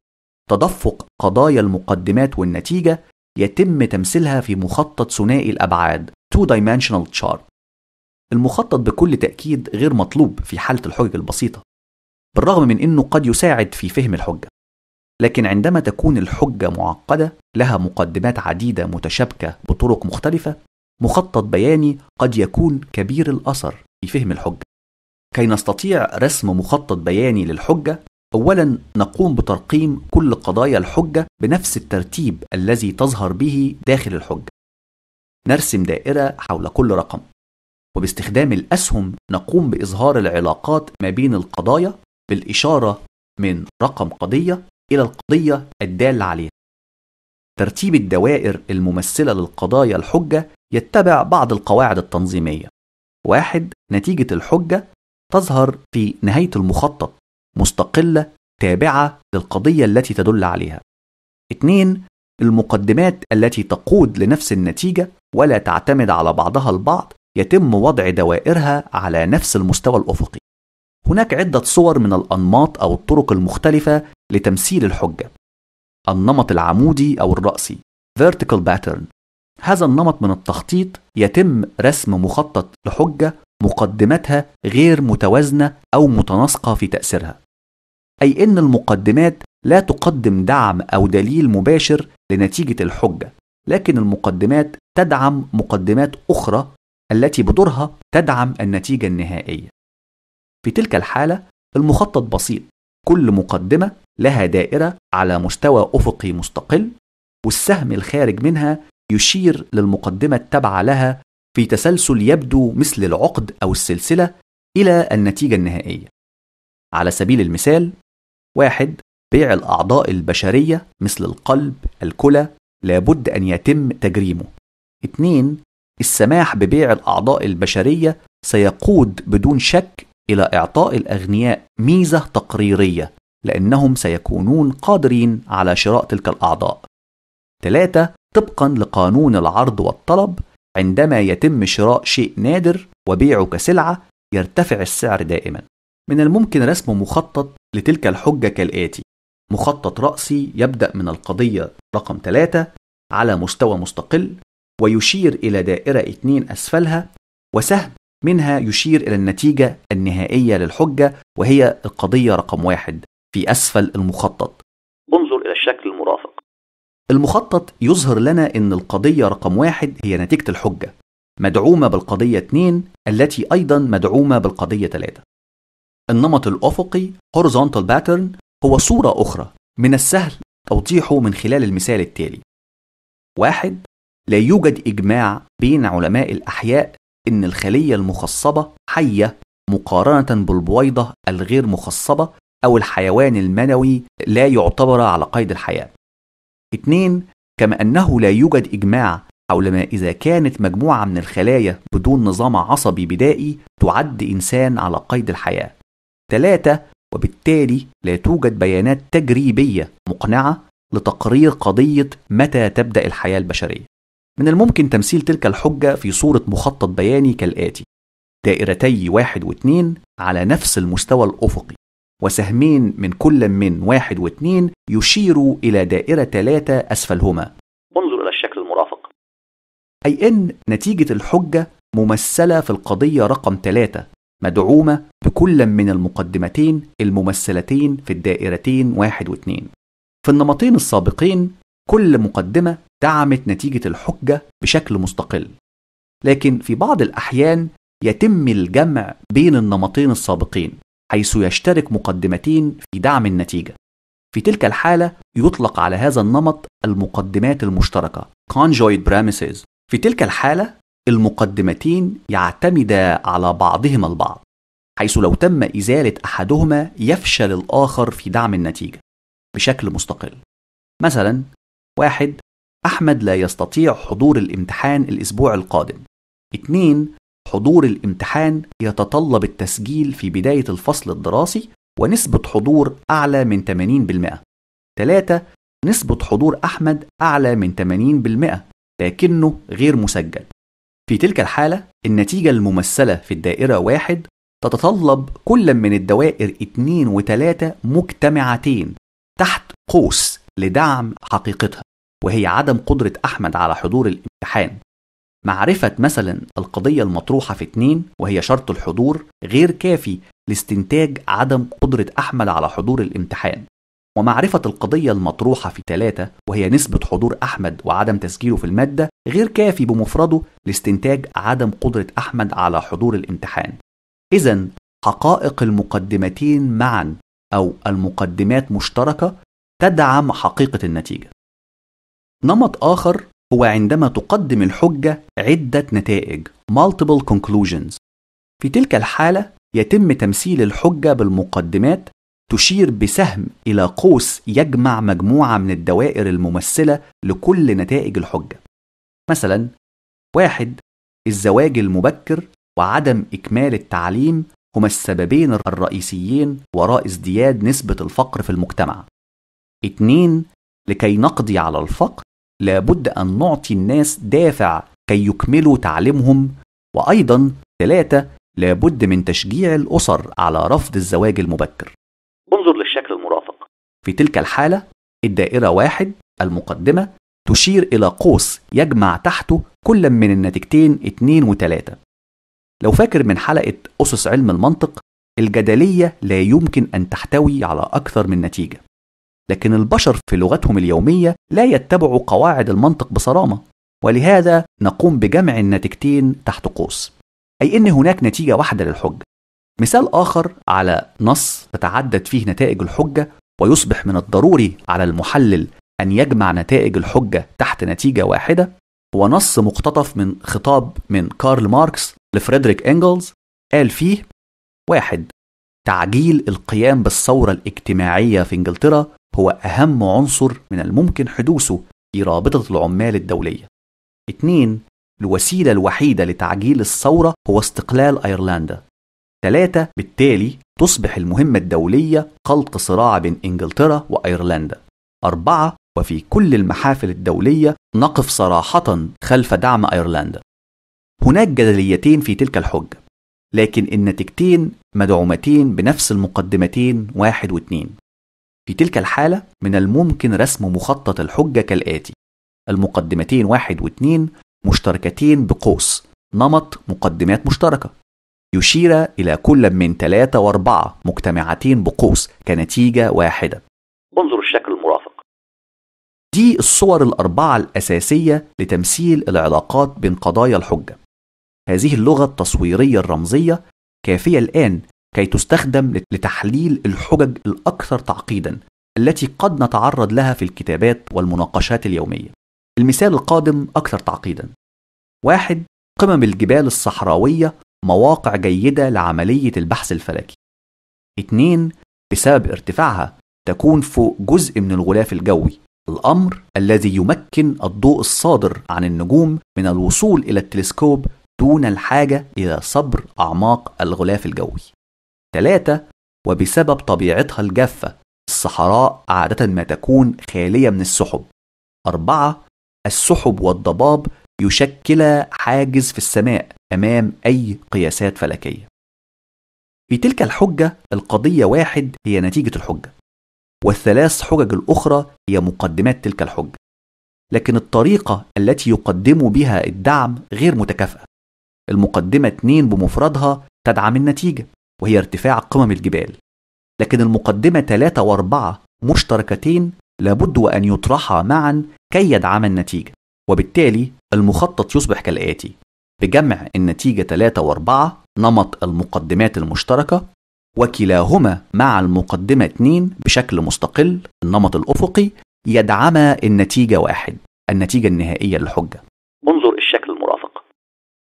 تدفق قضايا المقدمات والنتيجة يتم تمثيلها في مخطط ثنائي الأبعاد two dimensional chart المخطط بكل تأكيد غير مطلوب في حالة الحجج البسيطة بالرغم من أنه قد يساعد في فهم الحجة لكن عندما تكون الحجة معقدة لها مقدمات عديدة متشابكة بطرق مختلفة مخطط بياني قد يكون كبير الأثر في فهم الحجة كي نستطيع رسم مخطط بياني للحجة أولا نقوم بترقيم كل قضايا الحجة بنفس الترتيب الذي تظهر به داخل الحجة نرسم دائرة حول كل رقم وباستخدام الأسهم نقوم بإظهار العلاقات ما بين القضايا بالإشارة من رقم قضية إلى القضية الدالة عليها. ترتيب الدوائر الممثلة للقضايا الحجة يتبع بعض القواعد التنظيمية. واحد نتيجة الحجة تظهر في نهاية المخطط مستقلة تابعة للقضية التي تدل عليها. اثنين المقدمات التي تقود لنفس النتيجة ولا تعتمد على بعضها البعض يتم وضع دوائرها على نفس المستوى الأفقي. هناك عدة صور من الأنماط أو الطرق المختلفة لتمثيل الحجة النمط العمودي أو الرأسي vertical pattern هذا النمط من التخطيط يتم رسم مخطط لحجة مقدماتها غير متوازنة أو متناسقة في تأثيرها أي إن المقدمات لا تقدم دعم أو دليل مباشر لنتيجة الحجة لكن المقدمات تدعم مقدمات أخرى التي بدورها تدعم النتيجة النهائية في تلك الحالة المخطط بسيط كل مقدمة لها دائرة على مستوى أفقي مستقل والسهم الخارج منها يشير للمقدمة التابعة لها في تسلسل يبدو مثل العقد أو السلسلة إلى النتيجة النهائية. على سبيل المثال: واحد بيع الأعضاء البشرية مثل القلب، الكلى، لابد أن يتم تجريمه. اثنين السماح ببيع الأعضاء البشرية سيقود بدون شك الى اعطاء الاغنياء ميزه تقريريه لانهم سيكونون قادرين على شراء تلك الاعضاء ثلاثه طبقا لقانون العرض والطلب عندما يتم شراء شيء نادر وبيعه كسلعه يرتفع السعر دائما من الممكن رسم مخطط لتلك الحجه كالاتي مخطط راسي يبدا من القضيه رقم ثلاثه على مستوى مستقل ويشير الى دائره اثنين اسفلها وسهم منها يشير إلى النتيجة النهائية للحجة وهي القضية رقم واحد في أسفل المخطط انظر إلى الشكل المرافق المخطط يظهر لنا أن القضية رقم واحد هي نتيجة الحجة مدعومة بالقضية 2 التي أيضا مدعومة بالقضية 3 النمط الأفقي horizontal pattern هو صورة أخرى من السهل توضيحه من خلال المثال التالي واحد لا يوجد إجماع بين علماء الأحياء إن الخلية المخصبة حية مقارنة بالبويضة الغير مخصبة أو الحيوان المنوي لا يعتبر على قيد الحياة. اثنين كما أنه لا يوجد إجماع حول ما إذا كانت مجموعة من الخلايا بدون نظام عصبي بدائي تعد إنسان على قيد الحياة. ثلاثة وبالتالي لا توجد بيانات تجريبية مقنعة لتقرير قضية متى تبدأ الحياة البشرية. من الممكن تمثيل تلك الحجة في صورة مخطط بياني كالآتي: دائرتي واحد واثنين على نفس المستوى الأفقي، وسهمين من كل من واحد واثنين يشير إلى دائرة ثلاثة أسفلهما. انظر إلى الشكل المرافق. أي إن نتيجة الحجة ممثلة في القضية رقم ثلاثة مدعومة بكل من المقدمتين الممثلتين في الدائرتين واحد واثنين. في النمطين السابقين كل مقدمة دعمت نتيجة الحجة بشكل مستقل لكن في بعض الأحيان يتم الجمع بين النمطين السابقين حيث يشترك مقدمتين في دعم النتيجة في تلك الحالة يطلق على هذا النمط المقدمات المشتركة conjoint premises في تلك الحالة المقدمتين يعتمدا على بعضهما البعض حيث لو تم إزالة أحدهما يفشل الآخر في دعم النتيجة بشكل مستقل مثلا واحد أحمد لا يستطيع حضور الامتحان الأسبوع القادم. 2. حضور الامتحان يتطلب التسجيل في بداية الفصل الدراسي ونسبة حضور أعلى من 80%. 3. نسبة حضور أحمد أعلى من 80% لكنه غير مسجل. في تلك الحالة النتيجة الممثلة في الدائرة واحد تتطلب كل من الدوائر 2 و3 مجتمعتين تحت قوس لدعم حقيقتها وهي عدم قدرة أحمد على حضور الامتحان معرفة مثلا القضية المطروحة في اتنين وهي شرط الحضور غير كافي لاستنتاج عدم قدرة أحمد على حضور الامتحان ومعرفة القضية المطروحة في ثلاثة وهي نسبة حضور أحمد وعدم تسجيله في المادة غير كافي بمفرده لاستنتاج عدم قدرة أحمد على حضور الامتحان إذا حقائق المقدمتين معا أو المقدمات مشتركة تدعم حقيقة النتيجة نمط آخر هو عندما تقدم الحجة عدة نتائج multiple conclusions في تلك الحالة يتم تمثيل الحجة بالمقدمات تشير بسهم إلى قوس يجمع مجموعة من الدوائر الممثلة لكل نتائج الحجة مثلا واحد الزواج المبكر وعدم إكمال التعليم هما السببين الرئيسيين وراء ازدياد نسبة الفقر في المجتمع 2 لكي نقضي على الفقر لابد أن نعطي الناس دافع كي يكملوا تعليمهم وأيضا ثلاثة لابد من تشجيع الأسر على رفض الزواج المبكر انظر للشكل المرافق في تلك الحالة الدائرة واحد المقدمة تشير إلى قوس يجمع تحته كل من النتيجتين اتنين وتلاتة لو فاكر من حلقة أسس علم المنطق الجدلية لا يمكن أن تحتوي على أكثر من نتيجة لكن البشر في لغتهم اليومية لا يتبعوا قواعد المنطق بصرامة ولهذا نقوم بجمع النتيجتين تحت قوس أي إن هناك نتيجة واحدة للحجة مثال آخر على نص تتعدد فيه نتائج الحجة ويصبح من الضروري على المحلل أن يجمع نتائج الحجة تحت نتيجة واحدة هو نص مقتطف من خطاب من كارل ماركس لفريدريك إنجلز قال فيه واحد تعجيل القيام بالثورة الاجتماعية في إنجلترا هو أهم عنصر من الممكن حدوثه في رابطة العمال الدولية. 2. الوسيلة الوحيدة لتعجيل الثورة هو استقلال أيرلندا. 3. بالتالي تصبح المهمة الدولية خلق صراع بين إنجلترا وأيرلندا. 4. وفي كل المحافل الدولية نقف صراحة خلف دعم أيرلندا. هناك جدليتين في تلك الحجة، لكن النتيجتين مدعومتين بنفس المقدمتين واحد واثنين. في تلك الحالة من الممكن رسم مخطط الحجة كالآتي المقدمتين واحد واثنين مشتركتين بقوس نمط مقدمات مشتركة يشير إلى كل من ثلاثة وأربعة مجتمعتين بقوس كنتيجة واحدة انظر الشكل المرافق دي الصور الأربعة الأساسية لتمثيل العلاقات بين قضايا الحجة هذه اللغة التصويرية الرمزية كافية الآن كي تستخدم لتحليل الحجج الأكثر تعقيدا التي قد نتعرض لها في الكتابات والمناقشات اليومية. المثال القادم أكثر تعقيدا. واحد قمم الجبال الصحراوية مواقع جيدة لعملية البحث الفلكي. اثنين بسبب ارتفاعها تكون فوق جزء من الغلاف الجوي الأمر الذي يمكن الضوء الصادر عن النجوم من الوصول إلى التلسكوب دون الحاجة إلى صبر أعماق الغلاف الجوي ثلاثة وبسبب طبيعتها الجافة الصحراء عادة ما تكون خالية من السحب أربعة السحب والضباب يشكل حاجز في السماء أمام أي قياسات فلكية في تلك الحجة القضية واحد هي نتيجة الحجة والثلاث حجج الأخرى هي مقدمات تلك الحجة لكن الطريقة التي يقدم بها الدعم غير متكافئة المقدمة 2 بمفردها تدعم النتيجة وهي ارتفاع قمم الجبال لكن المقدمة 3 و4 مشتركتين لابد وأن يطرحا معا كي يدعم النتيجة وبالتالي المخطط يصبح كالآتي بجمع النتيجة 3 و4 نمط المقدمات المشتركة وكلاهما مع المقدمة 2 بشكل مستقل النمط الأفقي يدعما النتيجة واحد النتيجة النهائية للحجة انظر الشكل المرافق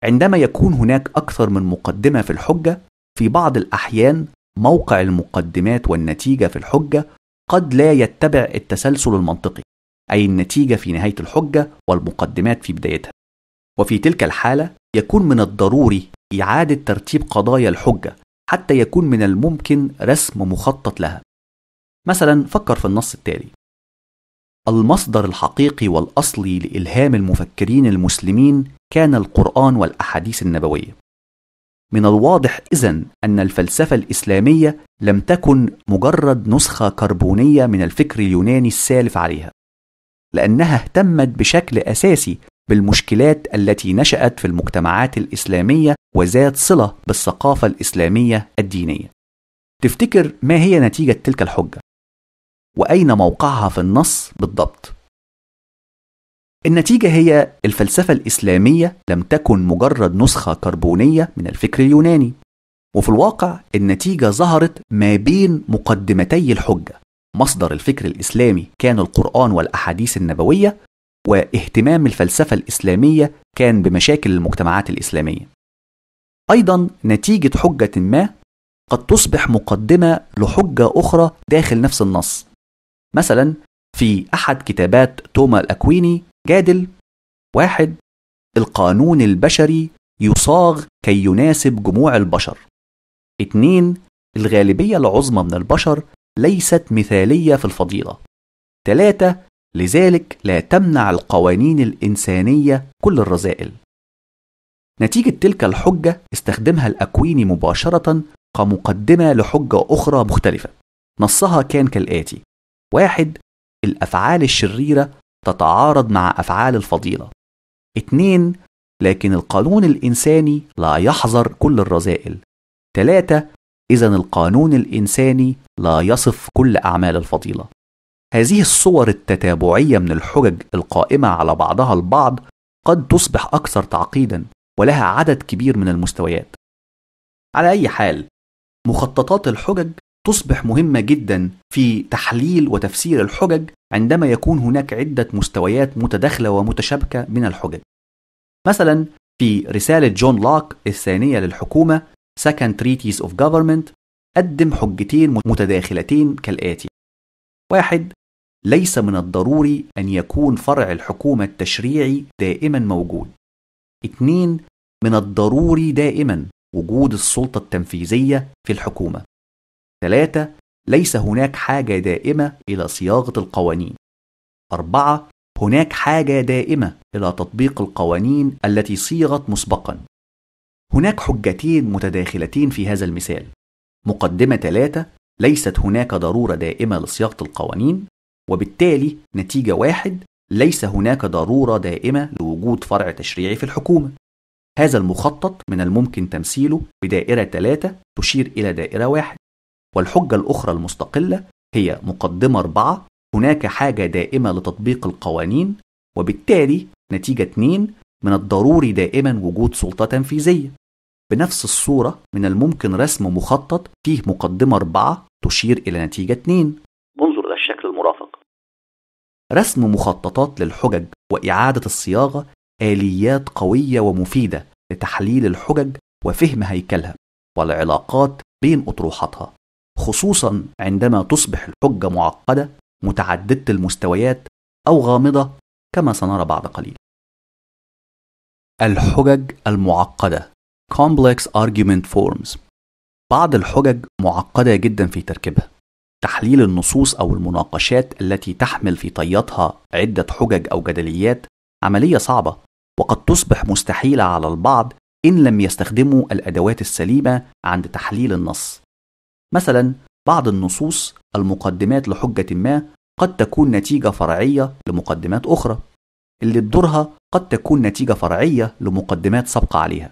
عندما يكون هناك أكثر من مقدمة في الحجة في بعض الأحيان موقع المقدمات والنتيجة في الحجة قد لا يتبع التسلسل المنطقي، أي النتيجة في نهاية الحجة والمقدمات في بدايتها. وفي تلك الحالة يكون من الضروري إعادة ترتيب قضايا الحجة حتى يكون من الممكن رسم مخطط لها. مثلا فكر في النص التالي: المصدر الحقيقي والأصلي لإلهام المفكرين المسلمين كان القرآن والأحاديث النبوية. من الواضح إذا أن الفلسفة الإسلامية لم تكن مجرد نسخة كربونية من الفكر اليوناني السالف عليها، لأنها اهتمت بشكل أساسي بالمشكلات التي نشأت في المجتمعات الإسلامية وذات صلة بالثقافة الإسلامية الدينية. تفتكر ما هي نتيجة تلك الحجة؟ وأين موقعها في النص بالضبط؟ النتيجة هي الفلسفة الإسلامية لم تكن مجرد نسخة كربونية من الفكر اليوناني وفي الواقع النتيجة ظهرت ما بين مقدمتي الحجة مصدر الفكر الإسلامي كان القرآن والأحاديث النبوية واهتمام الفلسفة الإسلامية كان بمشاكل المجتمعات الإسلامية أيضا نتيجة حجة ما قد تصبح مقدمة لحجة أخرى داخل نفس النص مثلا في أحد كتابات توما الأكويني جادل واحد القانون البشري يصاغ كي يناسب جموع البشر اتنين الغالبية العظمى من البشر ليست مثالية في الفضيلة تلاتة لذلك لا تمنع القوانين الإنسانية كل الرذائل نتيجة تلك الحجة استخدمها الأكويني مباشرة كمقدمة لحجة أخرى مختلفة نصها كان كالآتي واحد الأفعال الشريرة تتعارض مع أفعال الفضيلة. اتنين لكن القانون الإنساني لا يحظر كل الرذائل. تلاتة إذا القانون الإنساني لا يصف كل أعمال الفضيلة. هذه الصور التتابعية من الحجج القائمة على بعضها البعض قد تصبح أكثر تعقيدا ولها عدد كبير من المستويات. على أي حال، مخططات الحجج تصبح مهمة جدا في تحليل وتفسير الحجج عندما يكون هناك عدة مستويات متداخلة ومتشابكة من الحجج. مثلا في رسالة جون لوك الثانية للحكومة Second Treaties of Government قدم حجتين متداخلتين كالآتي: واحد ليس من الضروري أن يكون فرع الحكومة التشريعي دائما موجود. اثنين من الضروري دائما وجود السلطة التنفيذية في الحكومة. ثلاثة ليس هناك حاجة دائمة إلى صياغة القوانين. أربعة هناك حاجة دائمة إلى تطبيق القوانين التي صيغت مسبقًا. هناك حجتين متداخلتين في هذا المثال. مقدمة ثلاثة ليست هناك ضرورة دائمة لصياغة القوانين، وبالتالي نتيجة واحد ليس هناك ضرورة دائمة لوجود فرع تشريعي في الحكومة. هذا المخطط من الممكن تمثيله بدائرة ثلاثة تشير إلى دائرة واحد. والحجة الأخرى المستقلة هي مقدمة أربعة هناك حاجة دائمة لتطبيق القوانين وبالتالي نتيجة اتنين من الضروري دائما وجود سلطة تنفيذية بنفس الصورة من الممكن رسم مخطط فيه مقدمة أربعة تشير إلى نتيجة اتنين انظر إلى الشكل المرافق رسم مخططات للحجج وإعادة الصياغة آليات قوية ومفيدة لتحليل الحجج وفهم هيكلها والعلاقات بين أطروحتها خصوصا عندما تصبح الحجة معقدة متعددة المستويات أو غامضة كما سنرى بعد قليل. الحجج المعقدة Complex Argument Forms بعض الحجج معقدة جدا في تركيبها تحليل النصوص أو المناقشات التي تحمل في طياتها عدة حجج أو جدليات عملية صعبة وقد تصبح مستحيلة على البعض إن لم يستخدموا الأدوات السليمة عند تحليل النص مثلا بعض النصوص المقدمات لحجة ما قد تكون نتيجة فرعية لمقدمات أخرى اللي تدورها قد تكون نتيجة فرعية لمقدمات سابقة عليها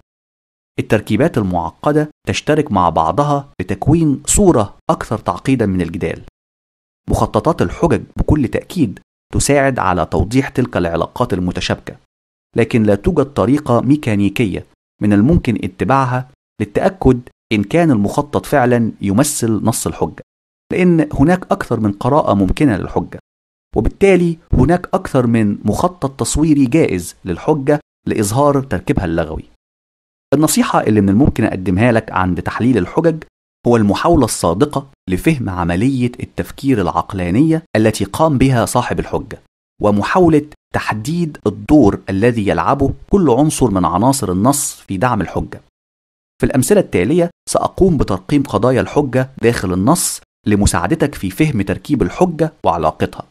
التركيبات المعقدة تشترك مع بعضها لتكوين صورة أكثر تعقيدا من الجدال مخططات الحجج بكل تأكيد تساعد على توضيح تلك العلاقات المتشابكة لكن لا توجد طريقة ميكانيكية من الممكن اتباعها للتأكد إن كان المخطط فعلا يمثل نص الحجة لأن هناك أكثر من قراءة ممكنة للحجة وبالتالي هناك أكثر من مخطط تصويري جائز للحجة لإظهار تركيبها اللغوي النصيحة اللي من الممكن أقدمها لك عند تحليل الحجج هو المحاولة الصادقة لفهم عملية التفكير العقلانية التي قام بها صاحب الحجة ومحاولة تحديد الدور الذي يلعبه كل عنصر من عناصر النص في دعم الحجة في الأمثلة التالية سأقوم بترقيم قضايا الحجة داخل النص لمساعدتك في فهم تركيب الحجة وعلاقتها.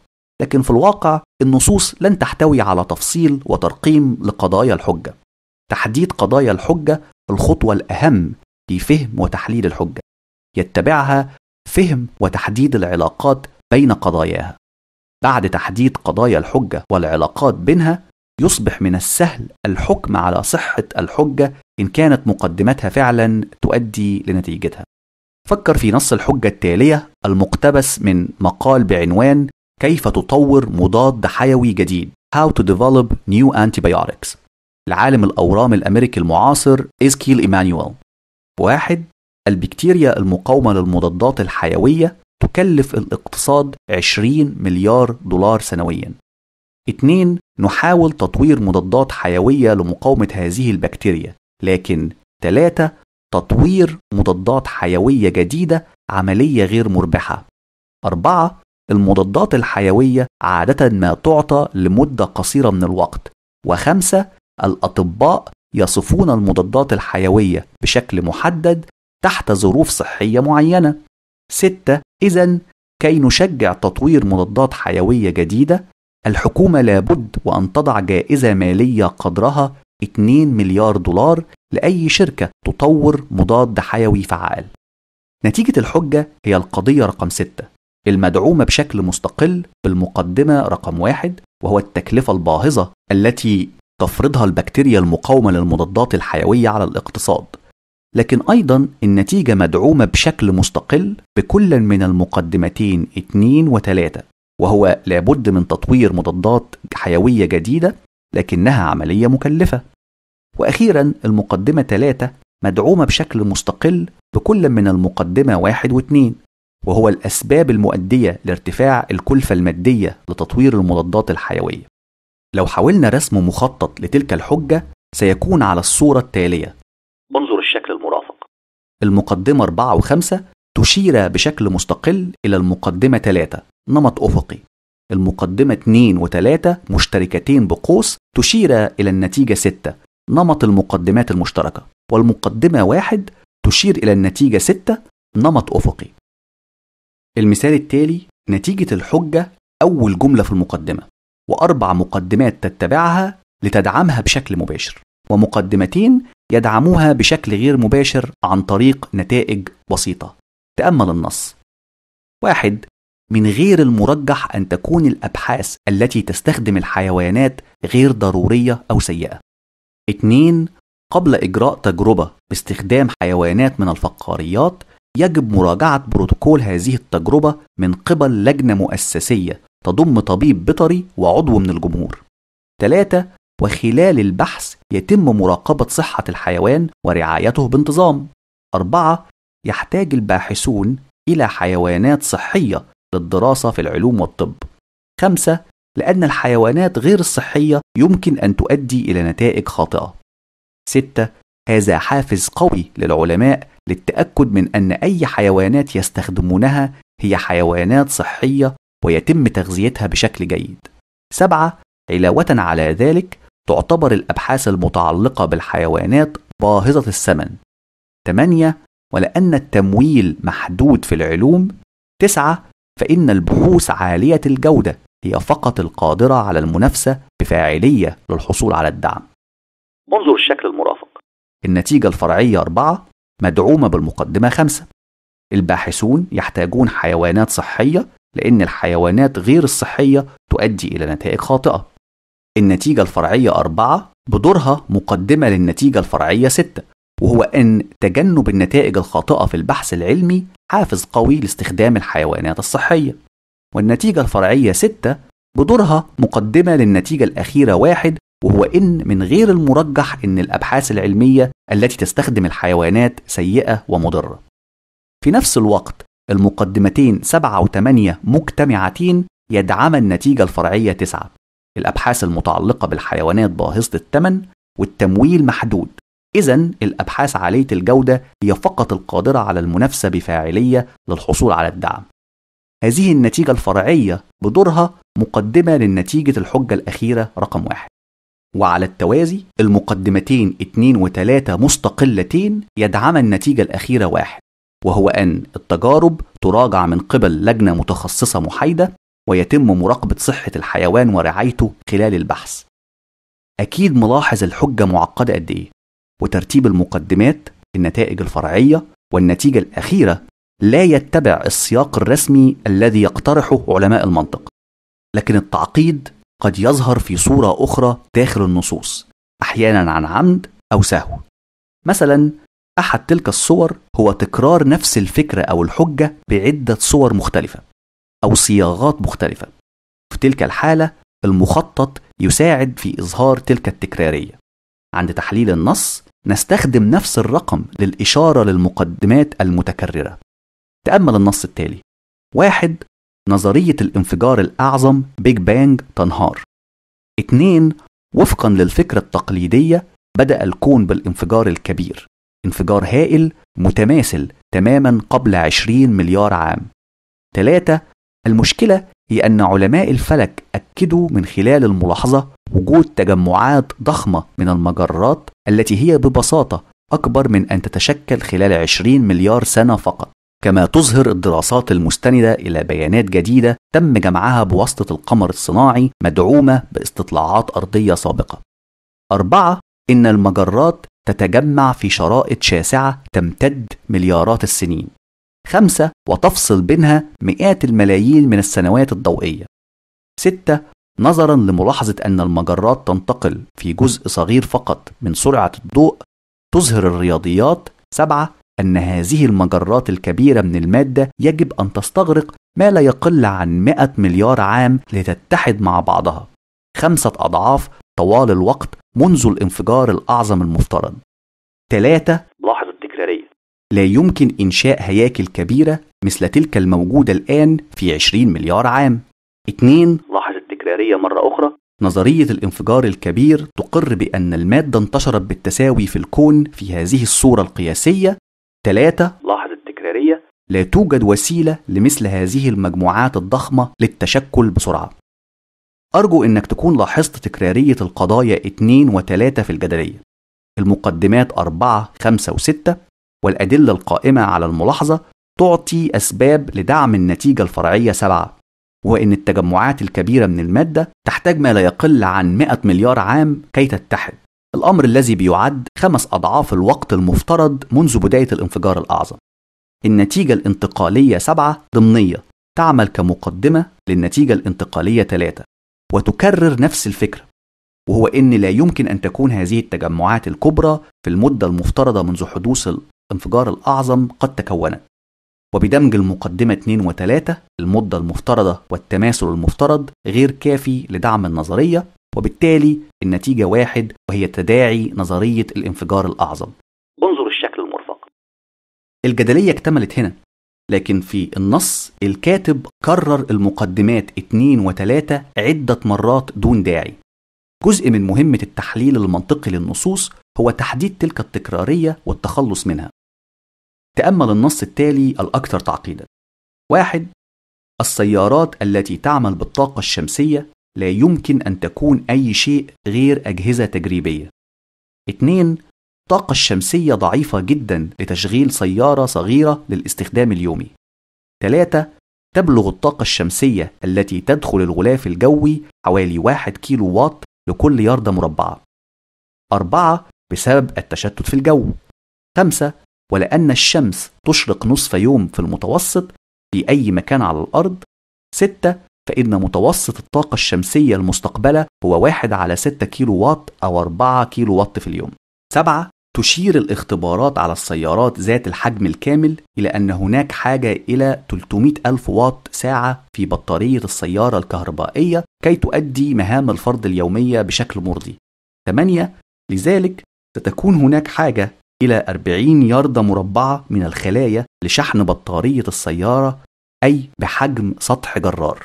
لكن في الواقع النصوص لن تحتوي على تفصيل وترقيم لقضايا الحجة. تحديد قضايا الحجة الخطوة الأهم في فهم وتحليل الحجة. يتبعها فهم وتحديد العلاقات بين قضاياها. بعد تحديد قضايا الحجة والعلاقات بينها يصبح من السهل الحكم على صحة الحجة إن كانت مقدمتها فعلا تؤدي لنتيجتها. فكر في نص الحجة التالية المقتبس من مقال بعنوان كيف تطور مضاد حيوي جديد How to Develop New Antibiotics لعالم الأورام الأمريكي المعاصر إزكيل إيمانويل واحد البكتيريا المقاومة للمضادات الحيوية تكلف الاقتصاد 20 مليار دولار سنويا اتنين نحاول تطوير مضادات حيوية لمقاومة هذه البكتيريا لكن تلاتة تطوير مضادات حيوية جديدة عملية غير مربحة أربعة المضادات الحيوية عادة ما تعطى لمدة قصيرة من الوقت وخمسة الأطباء يصفون المضادات الحيوية بشكل محدد تحت ظروف صحية معينة ستة إذا كي نشجع تطوير مضادات حيوية جديدة الحكومة لابد وأن تضع جائزة مالية قدرها 2 مليار دولار لأي شركة تطور مضاد حيوي فعال. نتيجة الحجة هي القضية رقم 6 المدعومة بشكل مستقل بالمقدمة رقم واحد وهو التكلفة الباهظة التي تفرضها البكتيريا المقاومة للمضادات الحيوية على الاقتصاد. لكن أيضا النتيجة مدعومة بشكل مستقل بكل من المقدمتين 2 و 3 وهو لابد من تطوير مضادات حيوية جديدة لكنها عملية مكلفة وأخيرا المقدمة ثلاثة مدعومة بشكل مستقل بكل من المقدمة واحد واثنين وهو الأسباب المؤدية لارتفاع الكلفة المادية لتطوير المضادات الحيوية لو حاولنا رسم مخطط لتلك الحجة سيكون على الصورة التالية انظر الشكل المرافق المقدمة 4 و5 تشير بشكل مستقل إلى المقدمة 3 نمط أفقي المقدمة 2 و3 مشتركتين بقوس تشير إلى النتيجة 6 نمط المقدمات المشتركة والمقدمة 1 تشير إلى النتيجة 6 نمط أفقي المثال التالي نتيجة الحجة أول جملة في المقدمة وأربع مقدمات تتبعها لتدعمها بشكل مباشر ومقدمتين يدعموها بشكل غير مباشر عن طريق نتائج بسيطة تأمل النص واحد من غير المرجح أن تكون الأبحاث التي تستخدم الحيوانات غير ضرورية أو سيئة. 2. قبل إجراء تجربة باستخدام حيوانات من الفقاريات، يجب مراجعة بروتوكول هذه التجربة من قبل لجنة مؤسسية تضم طبيب بيطري وعضو من الجمهور. 3. وخلال البحث يتم مراقبة صحة الحيوان ورعايته بانتظام. 4. يحتاج الباحثون إلى حيوانات صحية للدراسة في العلوم والطب. خمسة لأن الحيوانات غير الصحية يمكن أن تؤدي إلى نتائج خاطئة. ستة هذا حافز قوي للعلماء للتأكد من أن أي حيوانات يستخدمونها هي حيوانات صحية ويتم تغذيتها بشكل جيد. سبعة علاوة على ذلك تعتبر الأبحاث المتعلقة بالحيوانات باهظة الثمن. ثمانية، ولأن التمويل محدود في العلوم تسعة فإن البحوث عالية الجودة هي فقط القادرة على المنافسة بفاعلية للحصول على الدعم انظر الشكل المرافق النتيجة الفرعية أربعة مدعومة بالمقدمة خمسة الباحثون يحتاجون حيوانات صحية لأن الحيوانات غير الصحية تؤدي إلى نتائج خاطئة النتيجة الفرعية أربعة بدورها مقدمة للنتيجة الفرعية ستة وهو أن تجنب النتائج الخاطئة في البحث العلمي حافز قوي لاستخدام الحيوانات الصحية والنتيجة الفرعية 6 بدورها مقدمة للنتيجة الأخيرة واحد وهو إن من غير المرجح إن الأبحاث العلمية التي تستخدم الحيوانات سيئة ومضرة. في نفس الوقت المقدمتين 7 و 8 مجتمعتين يدعم النتيجة الفرعية 9 الأبحاث المتعلقة بالحيوانات باهظة الثمن والتمويل محدود إذا الأبحاث عالية الجودة هي فقط القادرة على المنافسة بفاعلية للحصول على الدعم. هذه النتيجة الفرعية بدورها مقدمة للنتيجة الحجة الأخيرة رقم واحد. وعلى التوازي المقدمتين اتنين وتلاتة مستقلتين يدعم النتيجة الأخيرة واحد وهو أن التجارب تراجع من قبل لجنة متخصصة محايدة ويتم مراقبة صحة الحيوان ورعايته خلال البحث أكيد ملاحظ الحجة معقدة قد إيه وترتيب المقدمات النتائج الفرعيه والنتيجه الاخيره لا يتبع السياق الرسمي الذي يقترحه علماء المنطق لكن التعقيد قد يظهر في صوره اخرى داخل النصوص احيانا عن عمد او سهو مثلا احد تلك الصور هو تكرار نفس الفكره او الحجه بعده صور مختلفه او صياغات مختلفه في تلك الحاله المخطط يساعد في اظهار تلك التكراريه عند تحليل النص نستخدم نفس الرقم للإشارة للمقدمات المتكررة تأمل النص التالي واحد نظرية الانفجار الأعظم بيج بانج تنهار اتنين وفقا للفكرة التقليدية بدأ الكون بالانفجار الكبير انفجار هائل متماثل تماما قبل 20 مليار عام ثلاثة المشكلة هي أن علماء الفلك أكدوا من خلال الملاحظة وجود تجمعات ضخمة من المجرات التي هي ببساطة أكبر من أن تتشكل خلال 20 مليار سنة فقط كما تظهر الدراسات المستندة إلى بيانات جديدة تم جمعها بواسطة القمر الصناعي مدعومة باستطلاعات أرضية سابقة. أربعة إن المجرات تتجمع في شرائط شاسعة تمتد مليارات السنين. خمسة وتفصل بينها مئات الملايين من السنوات الضوئية. ستة نظرا لملاحظة أن المجرات تنتقل في جزء صغير فقط من سرعة الضوء تظهر الرياضيات سبعة أن هذه المجرات الكبيرة من المادة يجب أن تستغرق ما لا يقل عن 100 مليار عام لتتحد مع بعضها خمسة أضعاف طوال الوقت منذ الانفجار الأعظم المفترض ثلاثة لاحظ التكرارية لا يمكن إنشاء هياكل كبيرة مثل تلك الموجودة الآن في 20 مليار عام اثنين لاحظ الإنفجارية مرة أخرى نظرية الانفجار الكبير تقر بأن المادة انتشرت بالتساوي في الكون في هذه الصورة القياسية ثلاثة لاحظ التكرارية لا توجد وسيلة لمثل هذه المجموعات الضخمة للتشكل بسرعة أرجو أنك تكون لاحظت تكرارية القضايا 2 و3 في الجدلية المقدمات 4 5 و6 والأدلة القائمة على الملاحظة تعطي أسباب لدعم النتيجة الفرعية 7 وإن التجمعات الكبيرة من المادة تحتاج ما لا يقل عن 100 مليار عام كي تتحد الأمر الذي بيعد خمس أضعاف الوقت المفترض منذ بداية الانفجار الأعظم النتيجة الانتقالية 7 ضمنية تعمل كمقدمة للنتيجة الانتقالية 3 وتكرر نفس الفكرة وهو أن لا يمكن أن تكون هذه التجمعات الكبرى في المدة المفترضة منذ حدوث الانفجار الأعظم قد تكونت وبدمج المقدمة 2 و 3 المدة المفترضة والتماثل المفترض غير كافي لدعم النظرية وبالتالي النتيجة واحد وهي تداعي نظرية الانفجار الأعظم انظر الشكل المرفق الجدلية اكتملت هنا لكن في النص الكاتب كرر المقدمات 2 و 3 عدة مرات دون داعي جزء من مهمة التحليل المنطقي للنصوص هو تحديد تلك التكرارية والتخلص منها تأمل النص التالي الأكثر تعقيدا واحد السيارات التي تعمل بالطاقة الشمسية لا يمكن أن تكون أي شيء غير أجهزة تجريبية 2. الطاقة الشمسية ضعيفة جدا لتشغيل سيارة صغيرة للاستخدام اليومي 3. تبلغ الطاقة الشمسية التي تدخل الغلاف الجوي حوالي 1 كيلو واط لكل ياردة مربعة 4. بسبب التشتت في الجو 5. ولأن الشمس تشرق نصف يوم في المتوسط في أي مكان على الأرض ستة فإن متوسط الطاقة الشمسية المستقبلة هو واحد على ستة كيلو وات أو أربعة كيلو وات في اليوم سبعة تشير الاختبارات على السيارات ذات الحجم الكامل إلى أن هناك حاجة إلى 300 ألف واط ساعة في بطارية السيارة الكهربائية كي تؤدي مهام الفرد اليومية بشكل مرضي 8 لذلك ستكون هناك حاجة إلى 40 ياردة مربعة من الخلايا لشحن بطارية السيارة أي بحجم سطح جرار.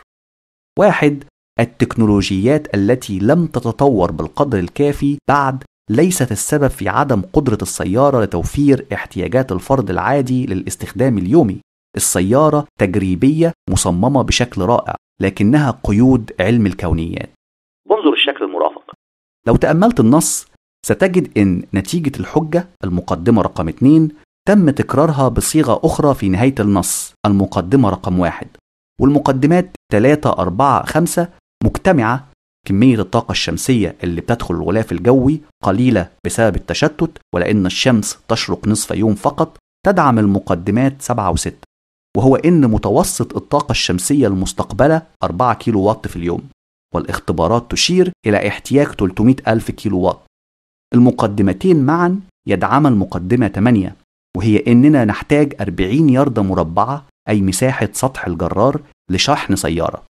واحد التكنولوجيات التي لم تتطور بالقدر الكافي بعد ليست السبب في عدم قدرة السيارة لتوفير احتياجات الفرد العادي للاستخدام اليومي. السيارة تجريبية مصممة بشكل رائع، لكنها قيود علم الكونيات. انظر الشكل المرافق. لو تأملت النص ستجد أن نتيجة الحجة المقدمة رقم 2 تم تكرارها بصيغة أخرى في نهاية النص المقدمة رقم 1 والمقدمات 3 4 5 مجتمعة كمية الطاقة الشمسية اللي بتدخل الغلاف الجوي قليلة بسبب التشتت ولأن الشمس تشرق نصف يوم فقط تدعم المقدمات 7 و6 وهو إن متوسط الطاقة الشمسية المستقبلة 4 كيلو واط في اليوم والاختبارات تشير إلى احتياج 300 ألف كيلو واط المقدمتين معا يدعم المقدمة 8 وهي إننا نحتاج 40 ياردة مربعة أي مساحة سطح الجرار لشحن سيارة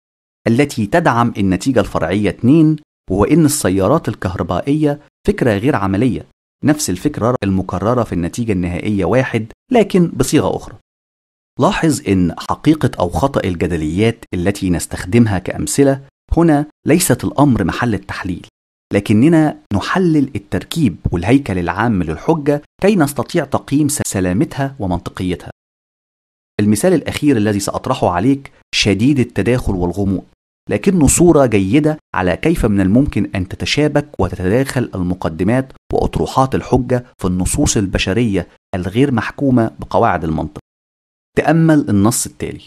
التي تدعم النتيجة الفرعية 2 وهو إن السيارات الكهربائية فكرة غير عملية نفس الفكرة المكررة في النتيجة النهائية واحد لكن بصيغة أخرى لاحظ إن حقيقة أو خطأ الجدليات التي نستخدمها كأمثلة هنا ليست الأمر محل التحليل لكننا نحلل التركيب والهيكل العام للحجه كي نستطيع تقييم سلامتها ومنطقيتها المثال الاخير الذي ساطرحه عليك شديد التداخل والغموض لكنه صوره جيده على كيف من الممكن ان تتشابك وتتداخل المقدمات واطروحات الحجه في النصوص البشريه الغير محكومه بقواعد المنطق تامل النص التالي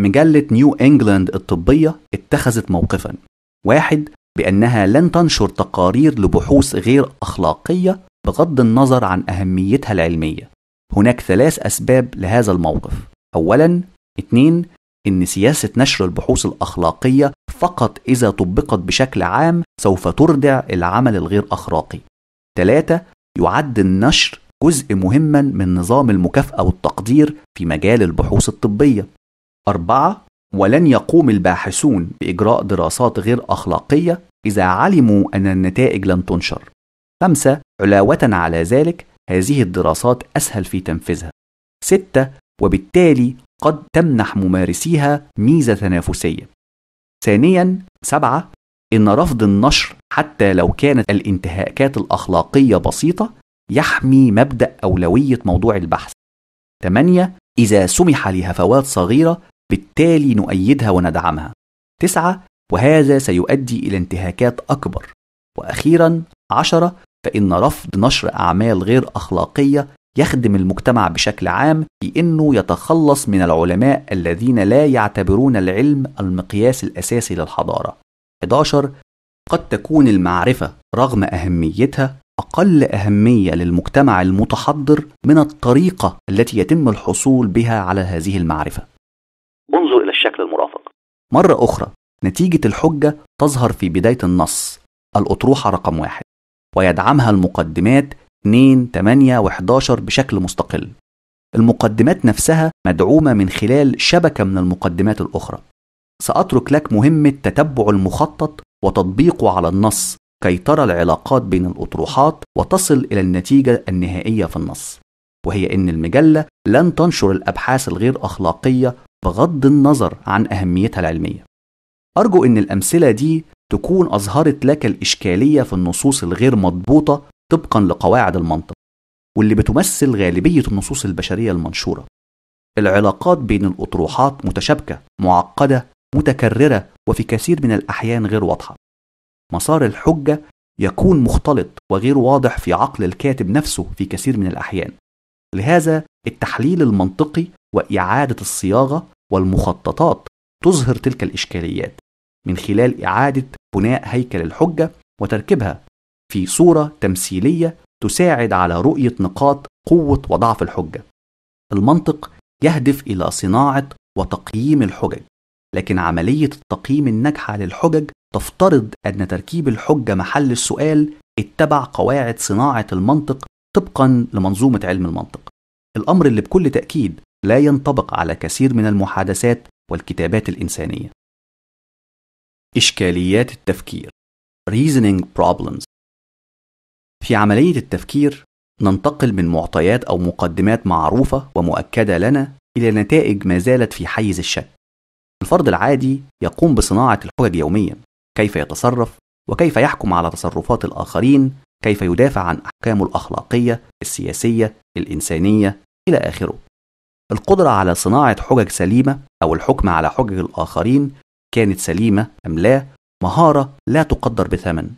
مجله نيو انجلاند الطبيه اتخذت موقفا واحد بانها لن تنشر تقارير لبحوث غير اخلاقيه بغض النظر عن اهميتها العلميه هناك ثلاث اسباب لهذا الموقف اولا اثنين ان سياسه نشر البحوث الاخلاقيه فقط اذا طبقت بشكل عام سوف تردع العمل الغير اخلاقي ثلاثه يعد النشر جزء مهما من نظام المكافأة والتقدير في مجال البحوث الطبية. أربعة ولن يقوم الباحثون باجراء دراسات غير اخلاقيه اذا علموا ان النتائج لن تنشر خمسه علاوه على ذلك هذه الدراسات اسهل في تنفيذها سته وبالتالي قد تمنح ممارسيها ميزه تنافسيه ثانيا سبعه ان رفض النشر حتى لو كانت الانتهاكات الاخلاقيه بسيطه يحمي مبدا اولويه موضوع البحث ثمانية إذا سمح لهفوات صغيرة بالتالي نؤيدها وندعمها. تسعة وهذا سيؤدي إلى انتهاكات أكبر. وأخيرا عشرة فإن رفض نشر أعمال غير أخلاقية يخدم المجتمع بشكل عام في انه يتخلص من العلماء الذين لا يعتبرون العلم المقياس الاساسي للحضاره 11 قد تكون المعرفه رغم اهميتها اقل اهميه للمجتمع المتحضر من الطريقه التي يتم الحصول بها على هذه المعرفه الشكل المرافق مرة أخرى نتيجة الحجة تظهر في بداية النص الأطروحة رقم واحد ويدعمها المقدمات 2 8 و11 بشكل مستقل المقدمات نفسها مدعومة من خلال شبكة من المقدمات الأخرى سأترك لك مهمة تتبع المخطط وتطبيقه على النص كي ترى العلاقات بين الأطروحات وتصل إلى النتيجة النهائية في النص وهي إن المجلة لن تنشر الأبحاث الغير أخلاقية بغض النظر عن أهميتها العلمية. أرجو إن الأمثلة دي تكون أظهرت لك الإشكالية في النصوص الغير مضبوطة طبقا لقواعد المنطق، واللي بتمثل غالبية النصوص البشرية المنشورة. العلاقات بين الأطروحات متشابكة، معقدة، متكررة، وفي كثير من الأحيان غير واضحة. مسار الحجة يكون مختلط وغير واضح في عقل الكاتب نفسه في كثير من الأحيان. لهذا التحليل المنطقي وإعادة الصياغة والمخططات تظهر تلك الإشكاليات من خلال إعادة بناء هيكل الحجة وتركيبها في صورة تمثيلية تساعد على رؤية نقاط قوة وضعف الحجة. المنطق يهدف إلى صناعة وتقييم الحجج، لكن عملية التقييم الناجحة للحجج تفترض أن تركيب الحجة محل السؤال اتبع قواعد صناعة المنطق طبقًا لمنظومة علم المنطق. الأمر اللي بكل تأكيد لا ينطبق على كثير من المحادثات والكتابات الإنسانية. إشكاليات التفكير Reasoning Problems في عملية التفكير ننتقل من معطيات أو مقدمات معروفة ومؤكدة لنا إلى نتائج ما زالت في حيز الشك. الفرد العادي يقوم بصناعة الحجج يوميا، كيف يتصرف وكيف يحكم على تصرفات الآخرين، كيف يدافع عن أحكامه الأخلاقية، السياسية، الإنسانية إلى آخره. القدرة على صناعة حجج سليمة أو الحكم على حجج الآخرين كانت سليمة أم لا مهارة لا تقدر بثمن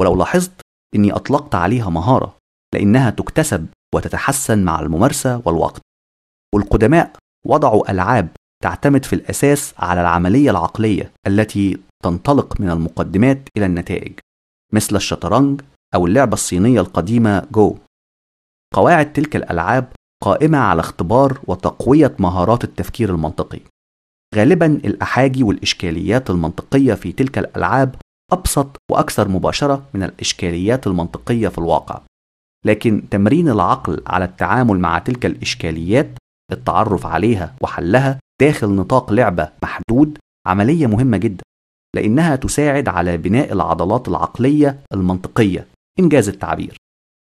ولو لاحظت إني أطلقت عليها مهارة لأنها تكتسب وتتحسن مع الممارسة والوقت والقدماء وضعوا ألعاب تعتمد في الأساس على العملية العقلية التي تنطلق من المقدمات إلى النتائج مثل الشطرنج أو اللعبة الصينية القديمة جو قواعد تلك الألعاب قائمة على اختبار وتقوية مهارات التفكير المنطقي. غالبا الأحاجي والإشكاليات المنطقية في تلك الألعاب أبسط وأكثر مباشرة من الإشكاليات المنطقية في الواقع. لكن تمرين العقل على التعامل مع تلك الإشكاليات، التعرف عليها وحلها داخل نطاق لعبة محدود عملية مهمة جدا، لأنها تساعد على بناء العضلات العقلية المنطقية إنجاز التعبير.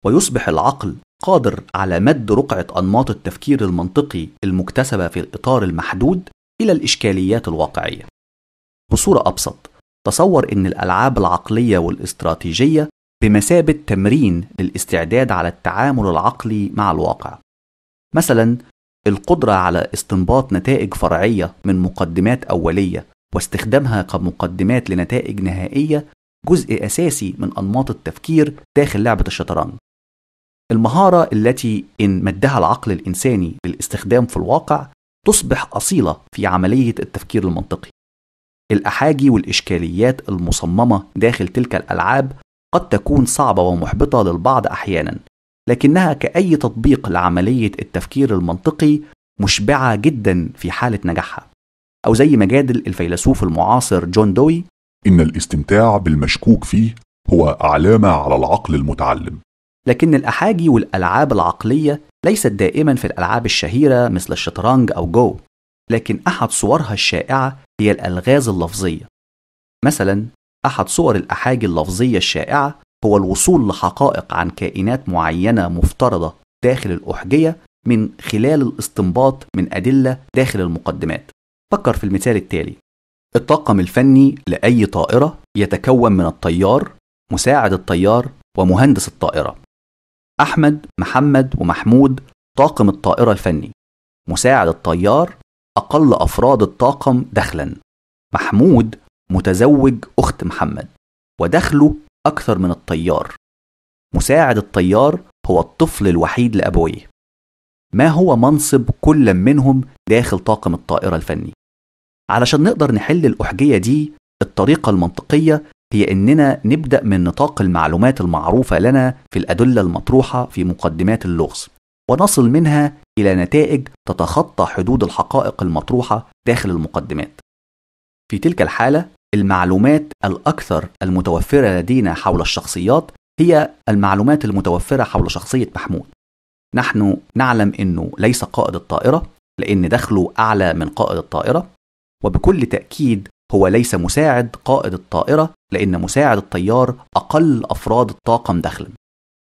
ويصبح العقل قادر على مد رقعة أنماط التفكير المنطقي المكتسبة في الإطار المحدود إلى الإشكاليات الواقعية. بصورة أبسط، تصور إن الألعاب العقلية والاستراتيجية بمثابة تمرين للاستعداد على التعامل العقلي مع الواقع. مثلاً، القدرة على استنباط نتائج فرعية من مقدمات أولية واستخدامها كمقدمات لنتائج نهائية جزء أساسي من أنماط التفكير داخل لعبة الشطرنج. المهارة التي إن مدها العقل الإنساني للاستخدام في الواقع تصبح أصيلة في عملية التفكير المنطقي. الأحاجي والإشكاليات المصممة داخل تلك الألعاب قد تكون صعبة ومحبطة للبعض أحيانا، لكنها كأي تطبيق لعملية التفكير المنطقي مشبعة جدا في حالة نجاحها. أو زي ما جادل الفيلسوف المعاصر جون دوي إن الاستمتاع بالمشكوك فيه هو علامة على العقل المتعلم لكن الأحاجي والألعاب العقلية ليست دائما في الألعاب الشهيرة مثل الشطرنج أو جو لكن أحد صورها الشائعة هي الألغاز اللفظية مثلا أحد صور الأحاجي اللفظية الشائعة هو الوصول لحقائق عن كائنات معينة مفترضة داخل الأحجية من خلال الاستنباط من أدلة داخل المقدمات فكر في المثال التالي الطاقم الفني لأي طائرة يتكون من الطيار مساعد الطيار ومهندس الطائرة أحمد محمد ومحمود طاقم الطائرة الفني مساعد الطيار أقل أفراد الطاقم دخلا محمود متزوج أخت محمد ودخله أكثر من الطيار مساعد الطيار هو الطفل الوحيد لأبويه ما هو منصب كل منهم داخل طاقم الطائرة الفني علشان نقدر نحل الأحجية دي الطريقة المنطقية هي إننا نبدأ من نطاق المعلومات المعروفة لنا في الأدلة المطروحة في مقدمات اللغز ونصل منها إلى نتائج تتخطى حدود الحقائق المطروحة داخل المقدمات. في تلك الحالة المعلومات الأكثر المتوفرة لدينا حول الشخصيات هي المعلومات المتوفرة حول شخصية محمود. نحن نعلم أنه ليس قائد الطائرة لأن دخله أعلى من قائد الطائرة وبكل تأكيد هو ليس مساعد قائد الطائرة لأن مساعد الطيار أقل أفراد الطاقم دخلا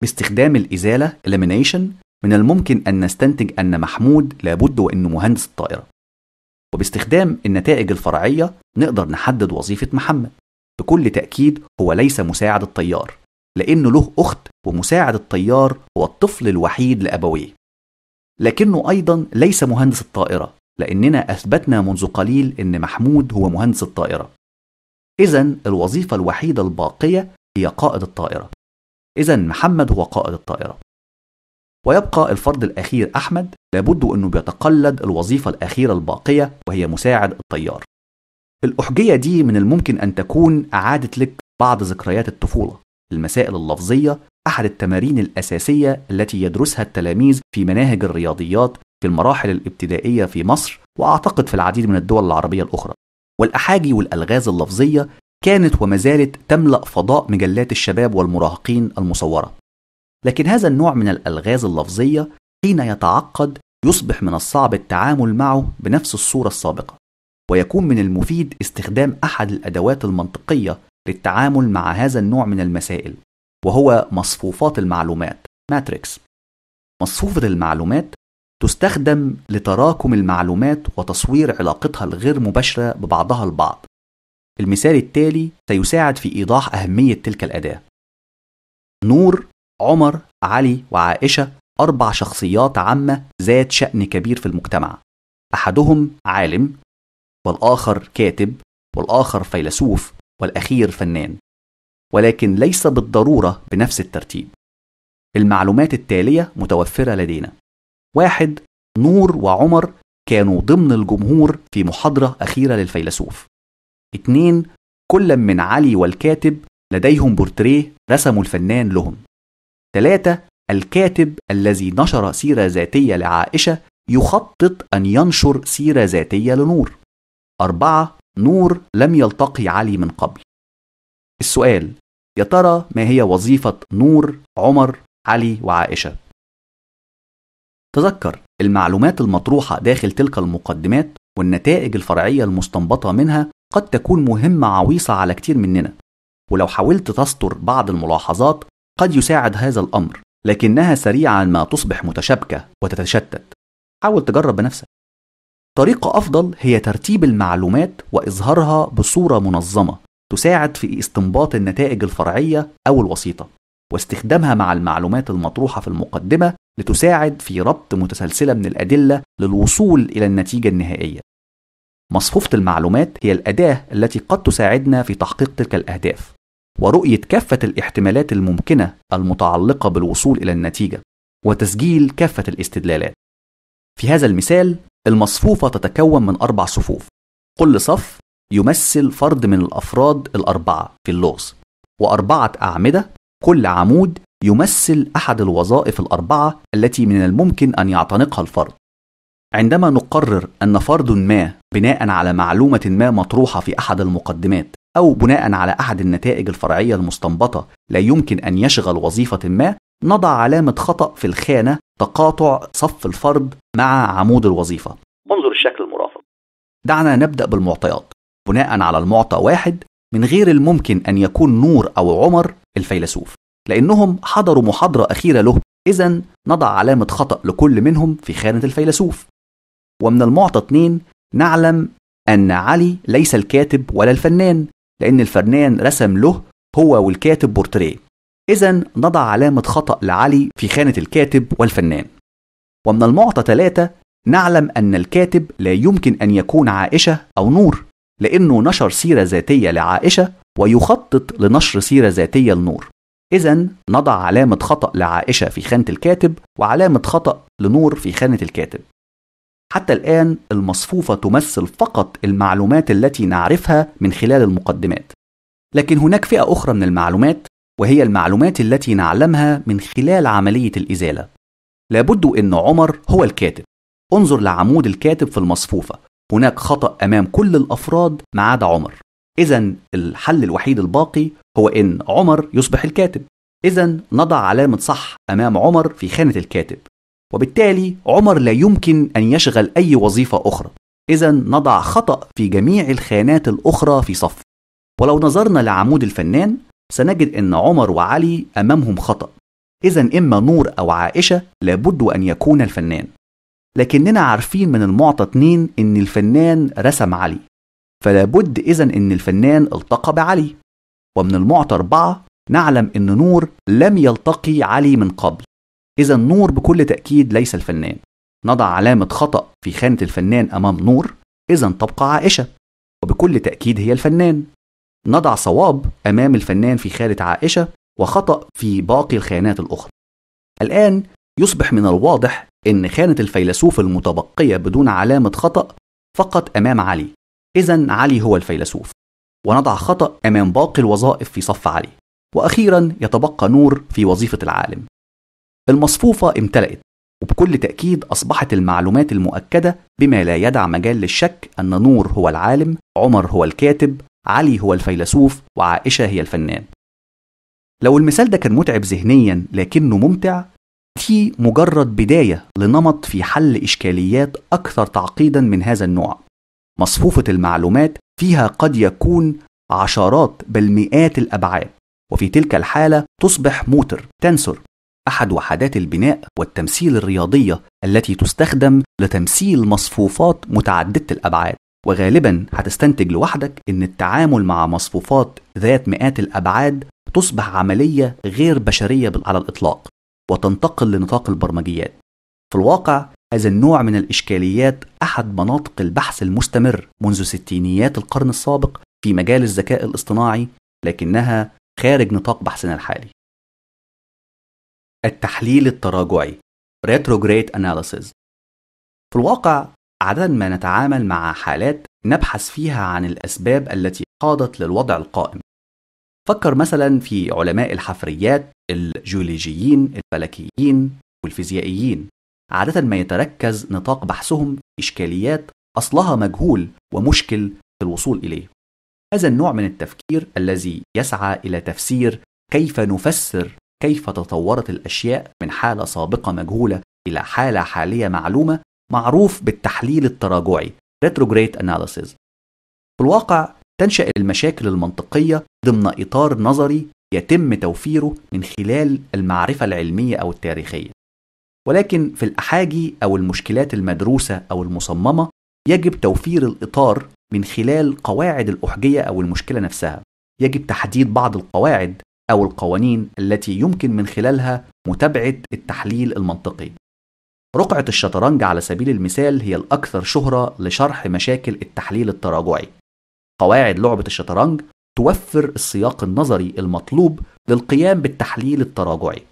باستخدام الإزالة elimination من الممكن أن نستنتج أن محمود لابد وأنه مهندس الطائرة وباستخدام النتائج الفرعية نقدر نحدد وظيفة محمد بكل تأكيد هو ليس مساعد الطيار لأنه له أخت ومساعد الطيار هو الطفل الوحيد لأبويه لكنه أيضا ليس مهندس الطائرة لأننا أثبتنا منذ قليل أن محمود هو مهندس الطائرة إذا الوظيفة الوحيدة الباقية هي قائد الطائرة إذا محمد هو قائد الطائرة ويبقى الفرد الأخير أحمد لابد أنه بيتقلد الوظيفة الأخيرة الباقية وهي مساعد الطيار الأحجية دي من الممكن أن تكون أعادت لك بعض ذكريات الطفولة المسائل اللفظية أحد التمارين الأساسية التي يدرسها التلاميذ في مناهج الرياضيات في المراحل الابتدائية في مصر وأعتقد في العديد من الدول العربية الأخرى والأحاجي والألغاز اللفظية كانت وما زالت تملأ فضاء مجلات الشباب والمراهقين المصورة لكن هذا النوع من الألغاز اللفظية حين يتعقد يصبح من الصعب التعامل معه بنفس الصورة السابقة ويكون من المفيد استخدام أحد الأدوات المنطقية للتعامل مع هذا النوع من المسائل وهو مصفوفات المعلومات ماتريكس مصفوفة المعلومات تستخدم لتراكم المعلومات وتصوير علاقتها الغير مباشرة ببعضها البعض. المثال التالي سيساعد في إيضاح أهمية تلك الأداة. نور، عمر، علي وعائشة أربع شخصيات عامة ذات شأن كبير في المجتمع. أحدهم عالم، والآخر كاتب، والآخر فيلسوف، والأخير فنان. ولكن ليس بالضرورة بنفس الترتيب. المعلومات التالية متوفرة لدينا. واحد نور وعمر كانوا ضمن الجمهور في محاضرة أخيرة للفيلسوف اتنين كل من علي والكاتب لديهم بورتريه رسموا الفنان لهم ثلاثة الكاتب الذي نشر سيرة ذاتية لعائشة يخطط أن ينشر سيرة ذاتية لنور أربعة نور لم يلتقي علي من قبل السؤال يا ترى ما هي وظيفة نور عمر علي وعائشة تذكر المعلومات المطروحة داخل تلك المقدمات والنتائج الفرعية المستنبطة منها قد تكون مهمة عويصة على كتير مننا ولو حاولت تستر بعض الملاحظات قد يساعد هذا الأمر لكنها سريعا ما تصبح متشابكة وتتشتت حاول تجرب بنفسك طريقة أفضل هي ترتيب المعلومات وإظهارها بصورة منظمة تساعد في استنباط النتائج الفرعية أو الوسيطة واستخدامها مع المعلومات المطروحة في المقدمة لتساعد في ربط متسلسلة من الأدلة للوصول إلى النتيجة النهائية. مصفوفة المعلومات هي الأداة التي قد تساعدنا في تحقيق تلك الأهداف، ورؤية كافة الاحتمالات الممكنة المتعلقة بالوصول إلى النتيجة، وتسجيل كافة الاستدلالات. في هذا المثال، المصفوفة تتكون من أربع صفوف، كل صف يمثل فرد من الأفراد الأربعة في اللغز، وأربعة أعمدة كل عمود يمثل أحد الوظائف الأربعة التي من الممكن أن يعتنقها الفرد. عندما نقرر أن فرد ما بناء على معلومة ما مطروحة في أحد المقدمات أو بناء على أحد النتائج الفرعية المستنبطة لا يمكن أن يشغل وظيفة ما، نضع علامة خطأ في الخانة تقاطع صف الفرد مع عمود الوظيفة. انظر الشكل المرافق. دعنا نبدأ بالمعطيات. بناء على المعطى واحد من غير الممكن أن يكون نور أو عمر الفيلسوف لأنهم حضروا محاضرة أخيرة له إذا نضع علامة خطأ لكل منهم في خانة الفيلسوف ومن المعطى اتنين نعلم أن علي ليس الكاتب ولا الفنان لأن الفنان رسم له هو والكاتب بورتريه إذا نضع علامة خطأ لعلي في خانة الكاتب والفنان ومن المعطى ثلاثة نعلم أن الكاتب لا يمكن أن يكون عائشة أو نور لأنه نشر سيرة ذاتية لعائشة ويخطط لنشر سيرة ذاتية لنور إذا نضع علامة خطأ لعائشة في خانة الكاتب وعلامة خطأ لنور في خانة الكاتب. حتى الآن المصفوفة تمثل فقط المعلومات التي نعرفها من خلال المقدمات. لكن هناك فئة أخرى من المعلومات وهي المعلومات التي نعلمها من خلال عملية الإزالة. لابد أن عمر هو الكاتب. انظر لعمود الكاتب في المصفوفة. هناك خطأ أمام كل الأفراد ما عدا عمر. إذا الحل الوحيد الباقي هو إن عمر يصبح الكاتب إذا نضع علامة صح أمام عمر في خانة الكاتب وبالتالي عمر لا يمكن أن يشغل أي وظيفة أخرى إذا نضع خطأ في جميع الخانات الأخرى في صف ولو نظرنا لعمود الفنان سنجد أن عمر وعلي أمامهم خطأ إذا إما نور أو عائشة لابد أن يكون الفنان لكننا عارفين من المعطى اتنين إن الفنان رسم علي فلا بد إذا أن الفنان التقى بعلي ومن المعطى أربعة نعلم أن نور لم يلتقي علي من قبل إذا نور بكل تأكيد ليس الفنان نضع علامة خطأ في خانة الفنان أمام نور إذا تبقى عائشة وبكل تأكيد هي الفنان نضع صواب أمام الفنان في خانة عائشة وخطأ في باقي الخانات الأخرى الآن يصبح من الواضح أن خانة الفيلسوف المتبقية بدون علامة خطأ فقط أمام علي إذا علي هو الفيلسوف ونضع خطأ أمام باقي الوظائف في صف علي وأخيرا يتبقى نور في وظيفة العالم المصفوفة امتلأت وبكل تأكيد أصبحت المعلومات المؤكدة بما لا يدع مجال للشك أن نور هو العالم عمر هو الكاتب علي هو الفيلسوف وعائشة هي الفنان لو المثال ده كان متعب ذهنيا لكنه ممتع في مجرد بداية لنمط في حل إشكاليات أكثر تعقيدا من هذا النوع مصفوفة المعلومات فيها قد يكون عشرات بل مئات الأبعاد وفي تلك الحالة تصبح موتر تنسر أحد وحدات البناء والتمثيل الرياضية التي تستخدم لتمثيل مصفوفات متعددة الأبعاد وغالبا هتستنتج لوحدك ان التعامل مع مصفوفات ذات مئات الابعاد تصبح عمليه غير بشريه على الاطلاق وتنتقل لنطاق البرمجيات في الواقع هذا النوع من الإشكاليات أحد مناطق البحث المستمر منذ ستينيات القرن السابق في مجال الذكاء الاصطناعي لكنها خارج نطاق بحثنا الحالي. التحليل التراجعي Retrograde Analysis في الواقع عادة ما نتعامل مع حالات نبحث فيها عن الأسباب التي قادت للوضع القائم. فكر مثلا في علماء الحفريات الجيولوجيين الفلكيين والفيزيائيين عادة ما يتركز نطاق بحثهم إشكاليات أصلها مجهول ومشكل في الوصول إليه. هذا النوع من التفكير الذي يسعى إلى تفسير كيف نفسر كيف تطورت الأشياء من حالة سابقة مجهولة إلى حالة حالية معلومة معروف بالتحليل التراجعي retrograde analysis. في الواقع تنشأ المشاكل المنطقية ضمن إطار نظري يتم توفيره من خلال المعرفة العلمية أو التاريخية. ولكن في الأحاجي أو المشكلات المدروسة أو المصممة يجب توفير الإطار من خلال قواعد الأحجية أو المشكلة نفسها يجب تحديد بعض القواعد أو القوانين التي يمكن من خلالها متابعة التحليل المنطقي رقعة الشطرنج على سبيل المثال هي الأكثر شهرة لشرح مشاكل التحليل التراجعي قواعد لعبة الشطرنج توفر السياق النظري المطلوب للقيام بالتحليل التراجعي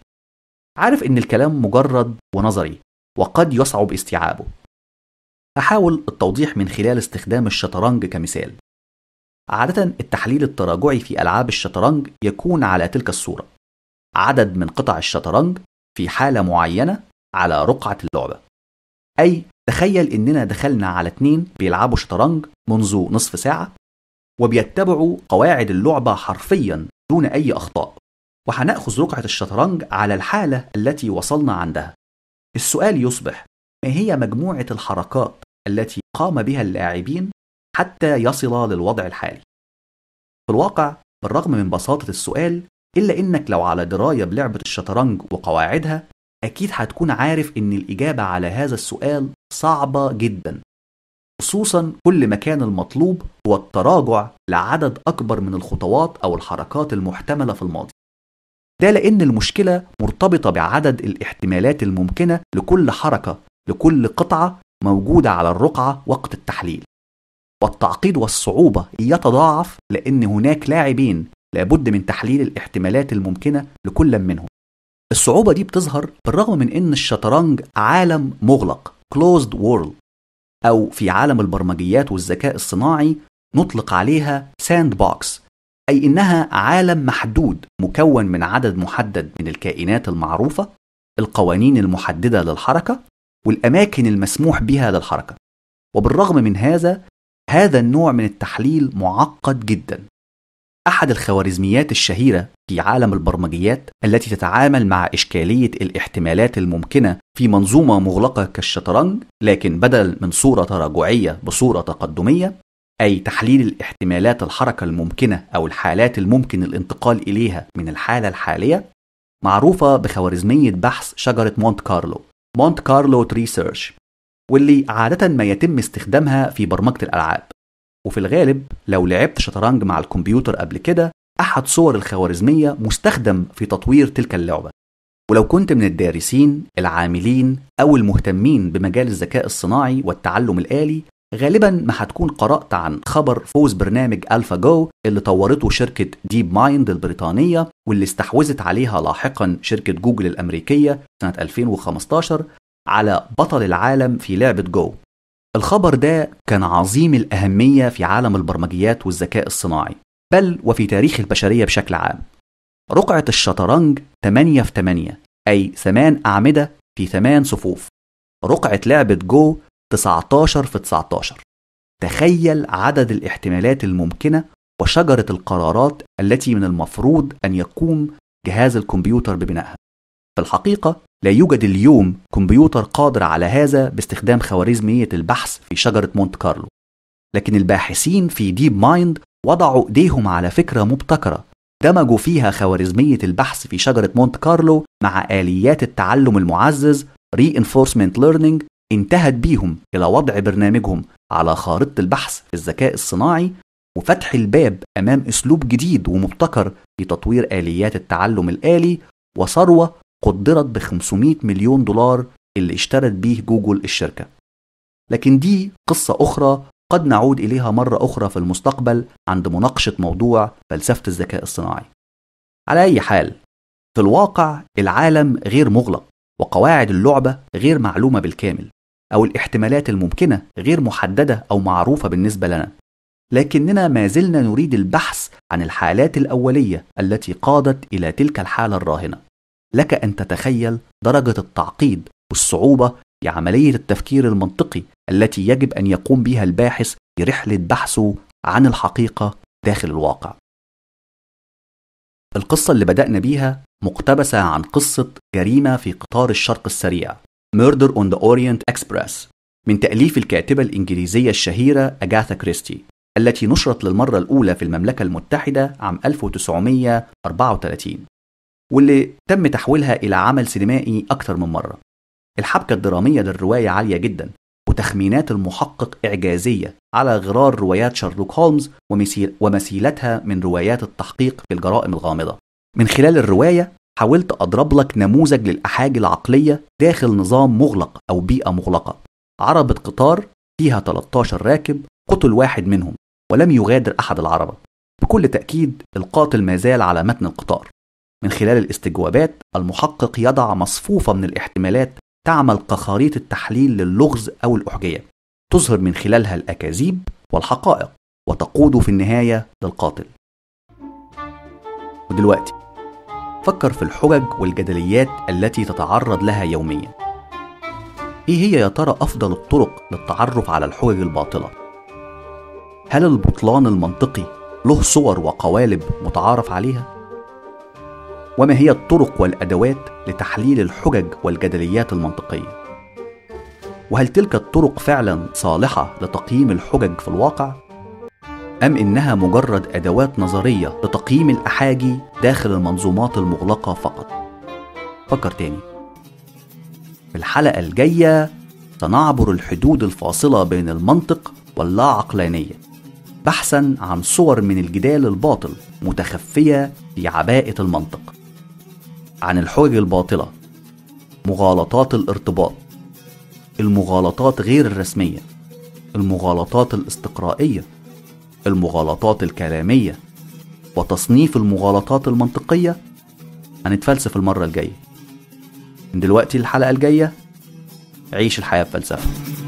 عارف إن الكلام مجرد ونظري وقد يصعب استيعابه هحاول التوضيح من خلال استخدام الشطرنج كمثال عادة التحليل التراجعي في ألعاب الشطرنج يكون على تلك الصورة عدد من قطع الشطرنج في حالة معينة على رقعة اللعبة أي تخيل إننا دخلنا على اتنين بيلعبوا شطرنج منذ نصف ساعة وبيتبعوا قواعد اللعبة حرفيا دون أي أخطاء وهنأخذ رقعة الشطرنج على الحالة التي وصلنا عندها. السؤال يصبح: ما هي مجموعة الحركات التي قام بها اللاعبين حتى يصل للوضع الحالي؟ في الواقع بالرغم من بساطة السؤال إلا إنك لو على دراية بلعبة الشطرنج وقواعدها أكيد هتكون عارف إن الإجابة على هذا السؤال صعبة جدا خصوصا كل ما كان المطلوب هو التراجع لعدد أكبر من الخطوات أو الحركات المحتملة في الماضي ده لأن المشكلة مرتبطة بعدد الاحتمالات الممكنة لكل حركة لكل قطعة موجودة على الرقعة وقت التحليل والتعقيد والصعوبة يتضاعف لأن هناك لاعبين لابد من تحليل الاحتمالات الممكنة لكل منهم الصعوبة دي بتظهر بالرغم من أن الشطرنج عالم مغلق closed world أو في عالم البرمجيات والذكاء الصناعي نطلق عليها ساند بوكس أي إنها عالم محدود مكون من عدد محدد من الكائنات المعروفة، القوانين المحددة للحركة، والأماكن المسموح بها للحركة. وبالرغم من هذا، هذا النوع من التحليل معقد جدا. أحد الخوارزميات الشهيرة في عالم البرمجيات التي تتعامل مع إشكالية الاحتمالات الممكنة في منظومة مغلقة كالشطرنج، لكن بدل من صورة تراجعية بصورة تقدمية، أي تحليل الاحتمالات الحركة الممكنة أو الحالات الممكن الانتقال إليها من الحالة الحالية معروفة بخوارزمية بحث شجرة مونت كارلو مونت كارلو تريسيرش واللي عادة ما يتم استخدامها في برمجة الألعاب وفي الغالب لو لعبت شطرنج مع الكمبيوتر قبل كده أحد صور الخوارزمية مستخدم في تطوير تلك اللعبة ولو كنت من الدارسين العاملين أو المهتمين بمجال الذكاء الصناعي والتعلم الآلي غالبا ما هتكون قرأت عن خبر فوز برنامج ألفا جو اللي طورته شركة ديب مايند البريطانية واللي استحوذت عليها لاحقا شركة جوجل الأمريكية سنة 2015 على بطل العالم في لعبة جو الخبر ده كان عظيم الأهمية في عالم البرمجيات والذكاء الصناعي بل وفي تاريخ البشرية بشكل عام رقعة الشطرنج 8 في 8 أي 8 أعمدة في 8 صفوف رقعة لعبة جو 19 في 19 تخيل عدد الاحتمالات الممكنة وشجرة القرارات التي من المفروض أن يقوم جهاز الكمبيوتر ببنائها في الحقيقة لا يوجد اليوم كمبيوتر قادر على هذا باستخدام خوارزمية البحث في شجرة مونت كارلو لكن الباحثين في ديب مايند وضعوا إيديهم على فكرة مبتكرة دمجوا فيها خوارزمية البحث في شجرة مونت كارلو مع آليات التعلم المعزز reinforcement learning انتهت بيهم إلى وضع برنامجهم على خارطة البحث في الذكاء الصناعي وفتح الباب أمام أسلوب جديد ومبتكر في تطوير آليات التعلم الآلي وثروة قدرت ب 500 مليون دولار اللي اشترت بيه جوجل الشركة لكن دي قصة أخرى قد نعود إليها مرة أخرى في المستقبل عند مناقشة موضوع فلسفة الذكاء الصناعي على أي حال في الواقع العالم غير مغلق وقواعد اللعبة غير معلومة بالكامل أو الاحتمالات الممكنة غير محددة أو معروفة بالنسبة لنا لكننا ما زلنا نريد البحث عن الحالات الأولية التي قادت إلى تلك الحالة الراهنة لك أن تتخيل درجة التعقيد والصعوبة في عملية التفكير المنطقي التي يجب أن يقوم بها الباحث في رحلة بحثه عن الحقيقة داخل الواقع القصة اللي بدأنا بيها مقتبسة عن قصة جريمة في قطار الشرق السريع Murder on the Orient Express من تأليف الكاتبة الإنجليزية الشهيرة أجاثا كريستي التي نشرت للمرة الأولى في المملكة المتحدة عام 1934 واللي تم تحويلها إلى عمل سينمائي أكثر من مرة الحبكة الدرامية للرواية عالية جدا وتخمينات المحقق إعجازية على غرار روايات شارلوك هولمز ومثيل ومثيلتها من روايات التحقيق في الجرائم الغامضة من خلال الرواية حاولت أضرب لك نموذج للأحاج العقلية داخل نظام مغلق أو بيئة مغلقة عربة قطار فيها 13 راكب قتل واحد منهم ولم يغادر أحد العربة بكل تأكيد القاتل ما زال على متن القطار من خلال الاستجوابات المحقق يضع مصفوفة من الاحتمالات تعمل كخريطة تحليل للغز أو الأحجية تظهر من خلالها الأكاذيب والحقائق وتقود في النهاية للقاتل ودلوقتي فكر في الحجج والجدليات التي تتعرض لها يوميا ايه هي يا ترى افضل الطرق للتعرف على الحجج الباطله هل البطلان المنطقي له صور وقوالب متعارف عليها وما هي الطرق والادوات لتحليل الحجج والجدليات المنطقيه وهل تلك الطرق فعلا صالحه لتقييم الحجج في الواقع أم إنها مجرد أدوات نظرية لتقييم الأحاجي داخل المنظومات المغلقة فقط فكر تاني في الحلقة الجاية سنعبر الحدود الفاصلة بين المنطق واللاعقلانية بحثا عن صور من الجدال الباطل متخفية في عباءة المنطق عن الحجج الباطلة مغالطات الارتباط المغالطات غير الرسمية المغالطات الاستقرائية المغالطات الكلامية وتصنيف المغالطات المنطقية هنتفلسف المرة الجاية من دلوقتي الحلقة الجاية عيش الحياة بفلسفة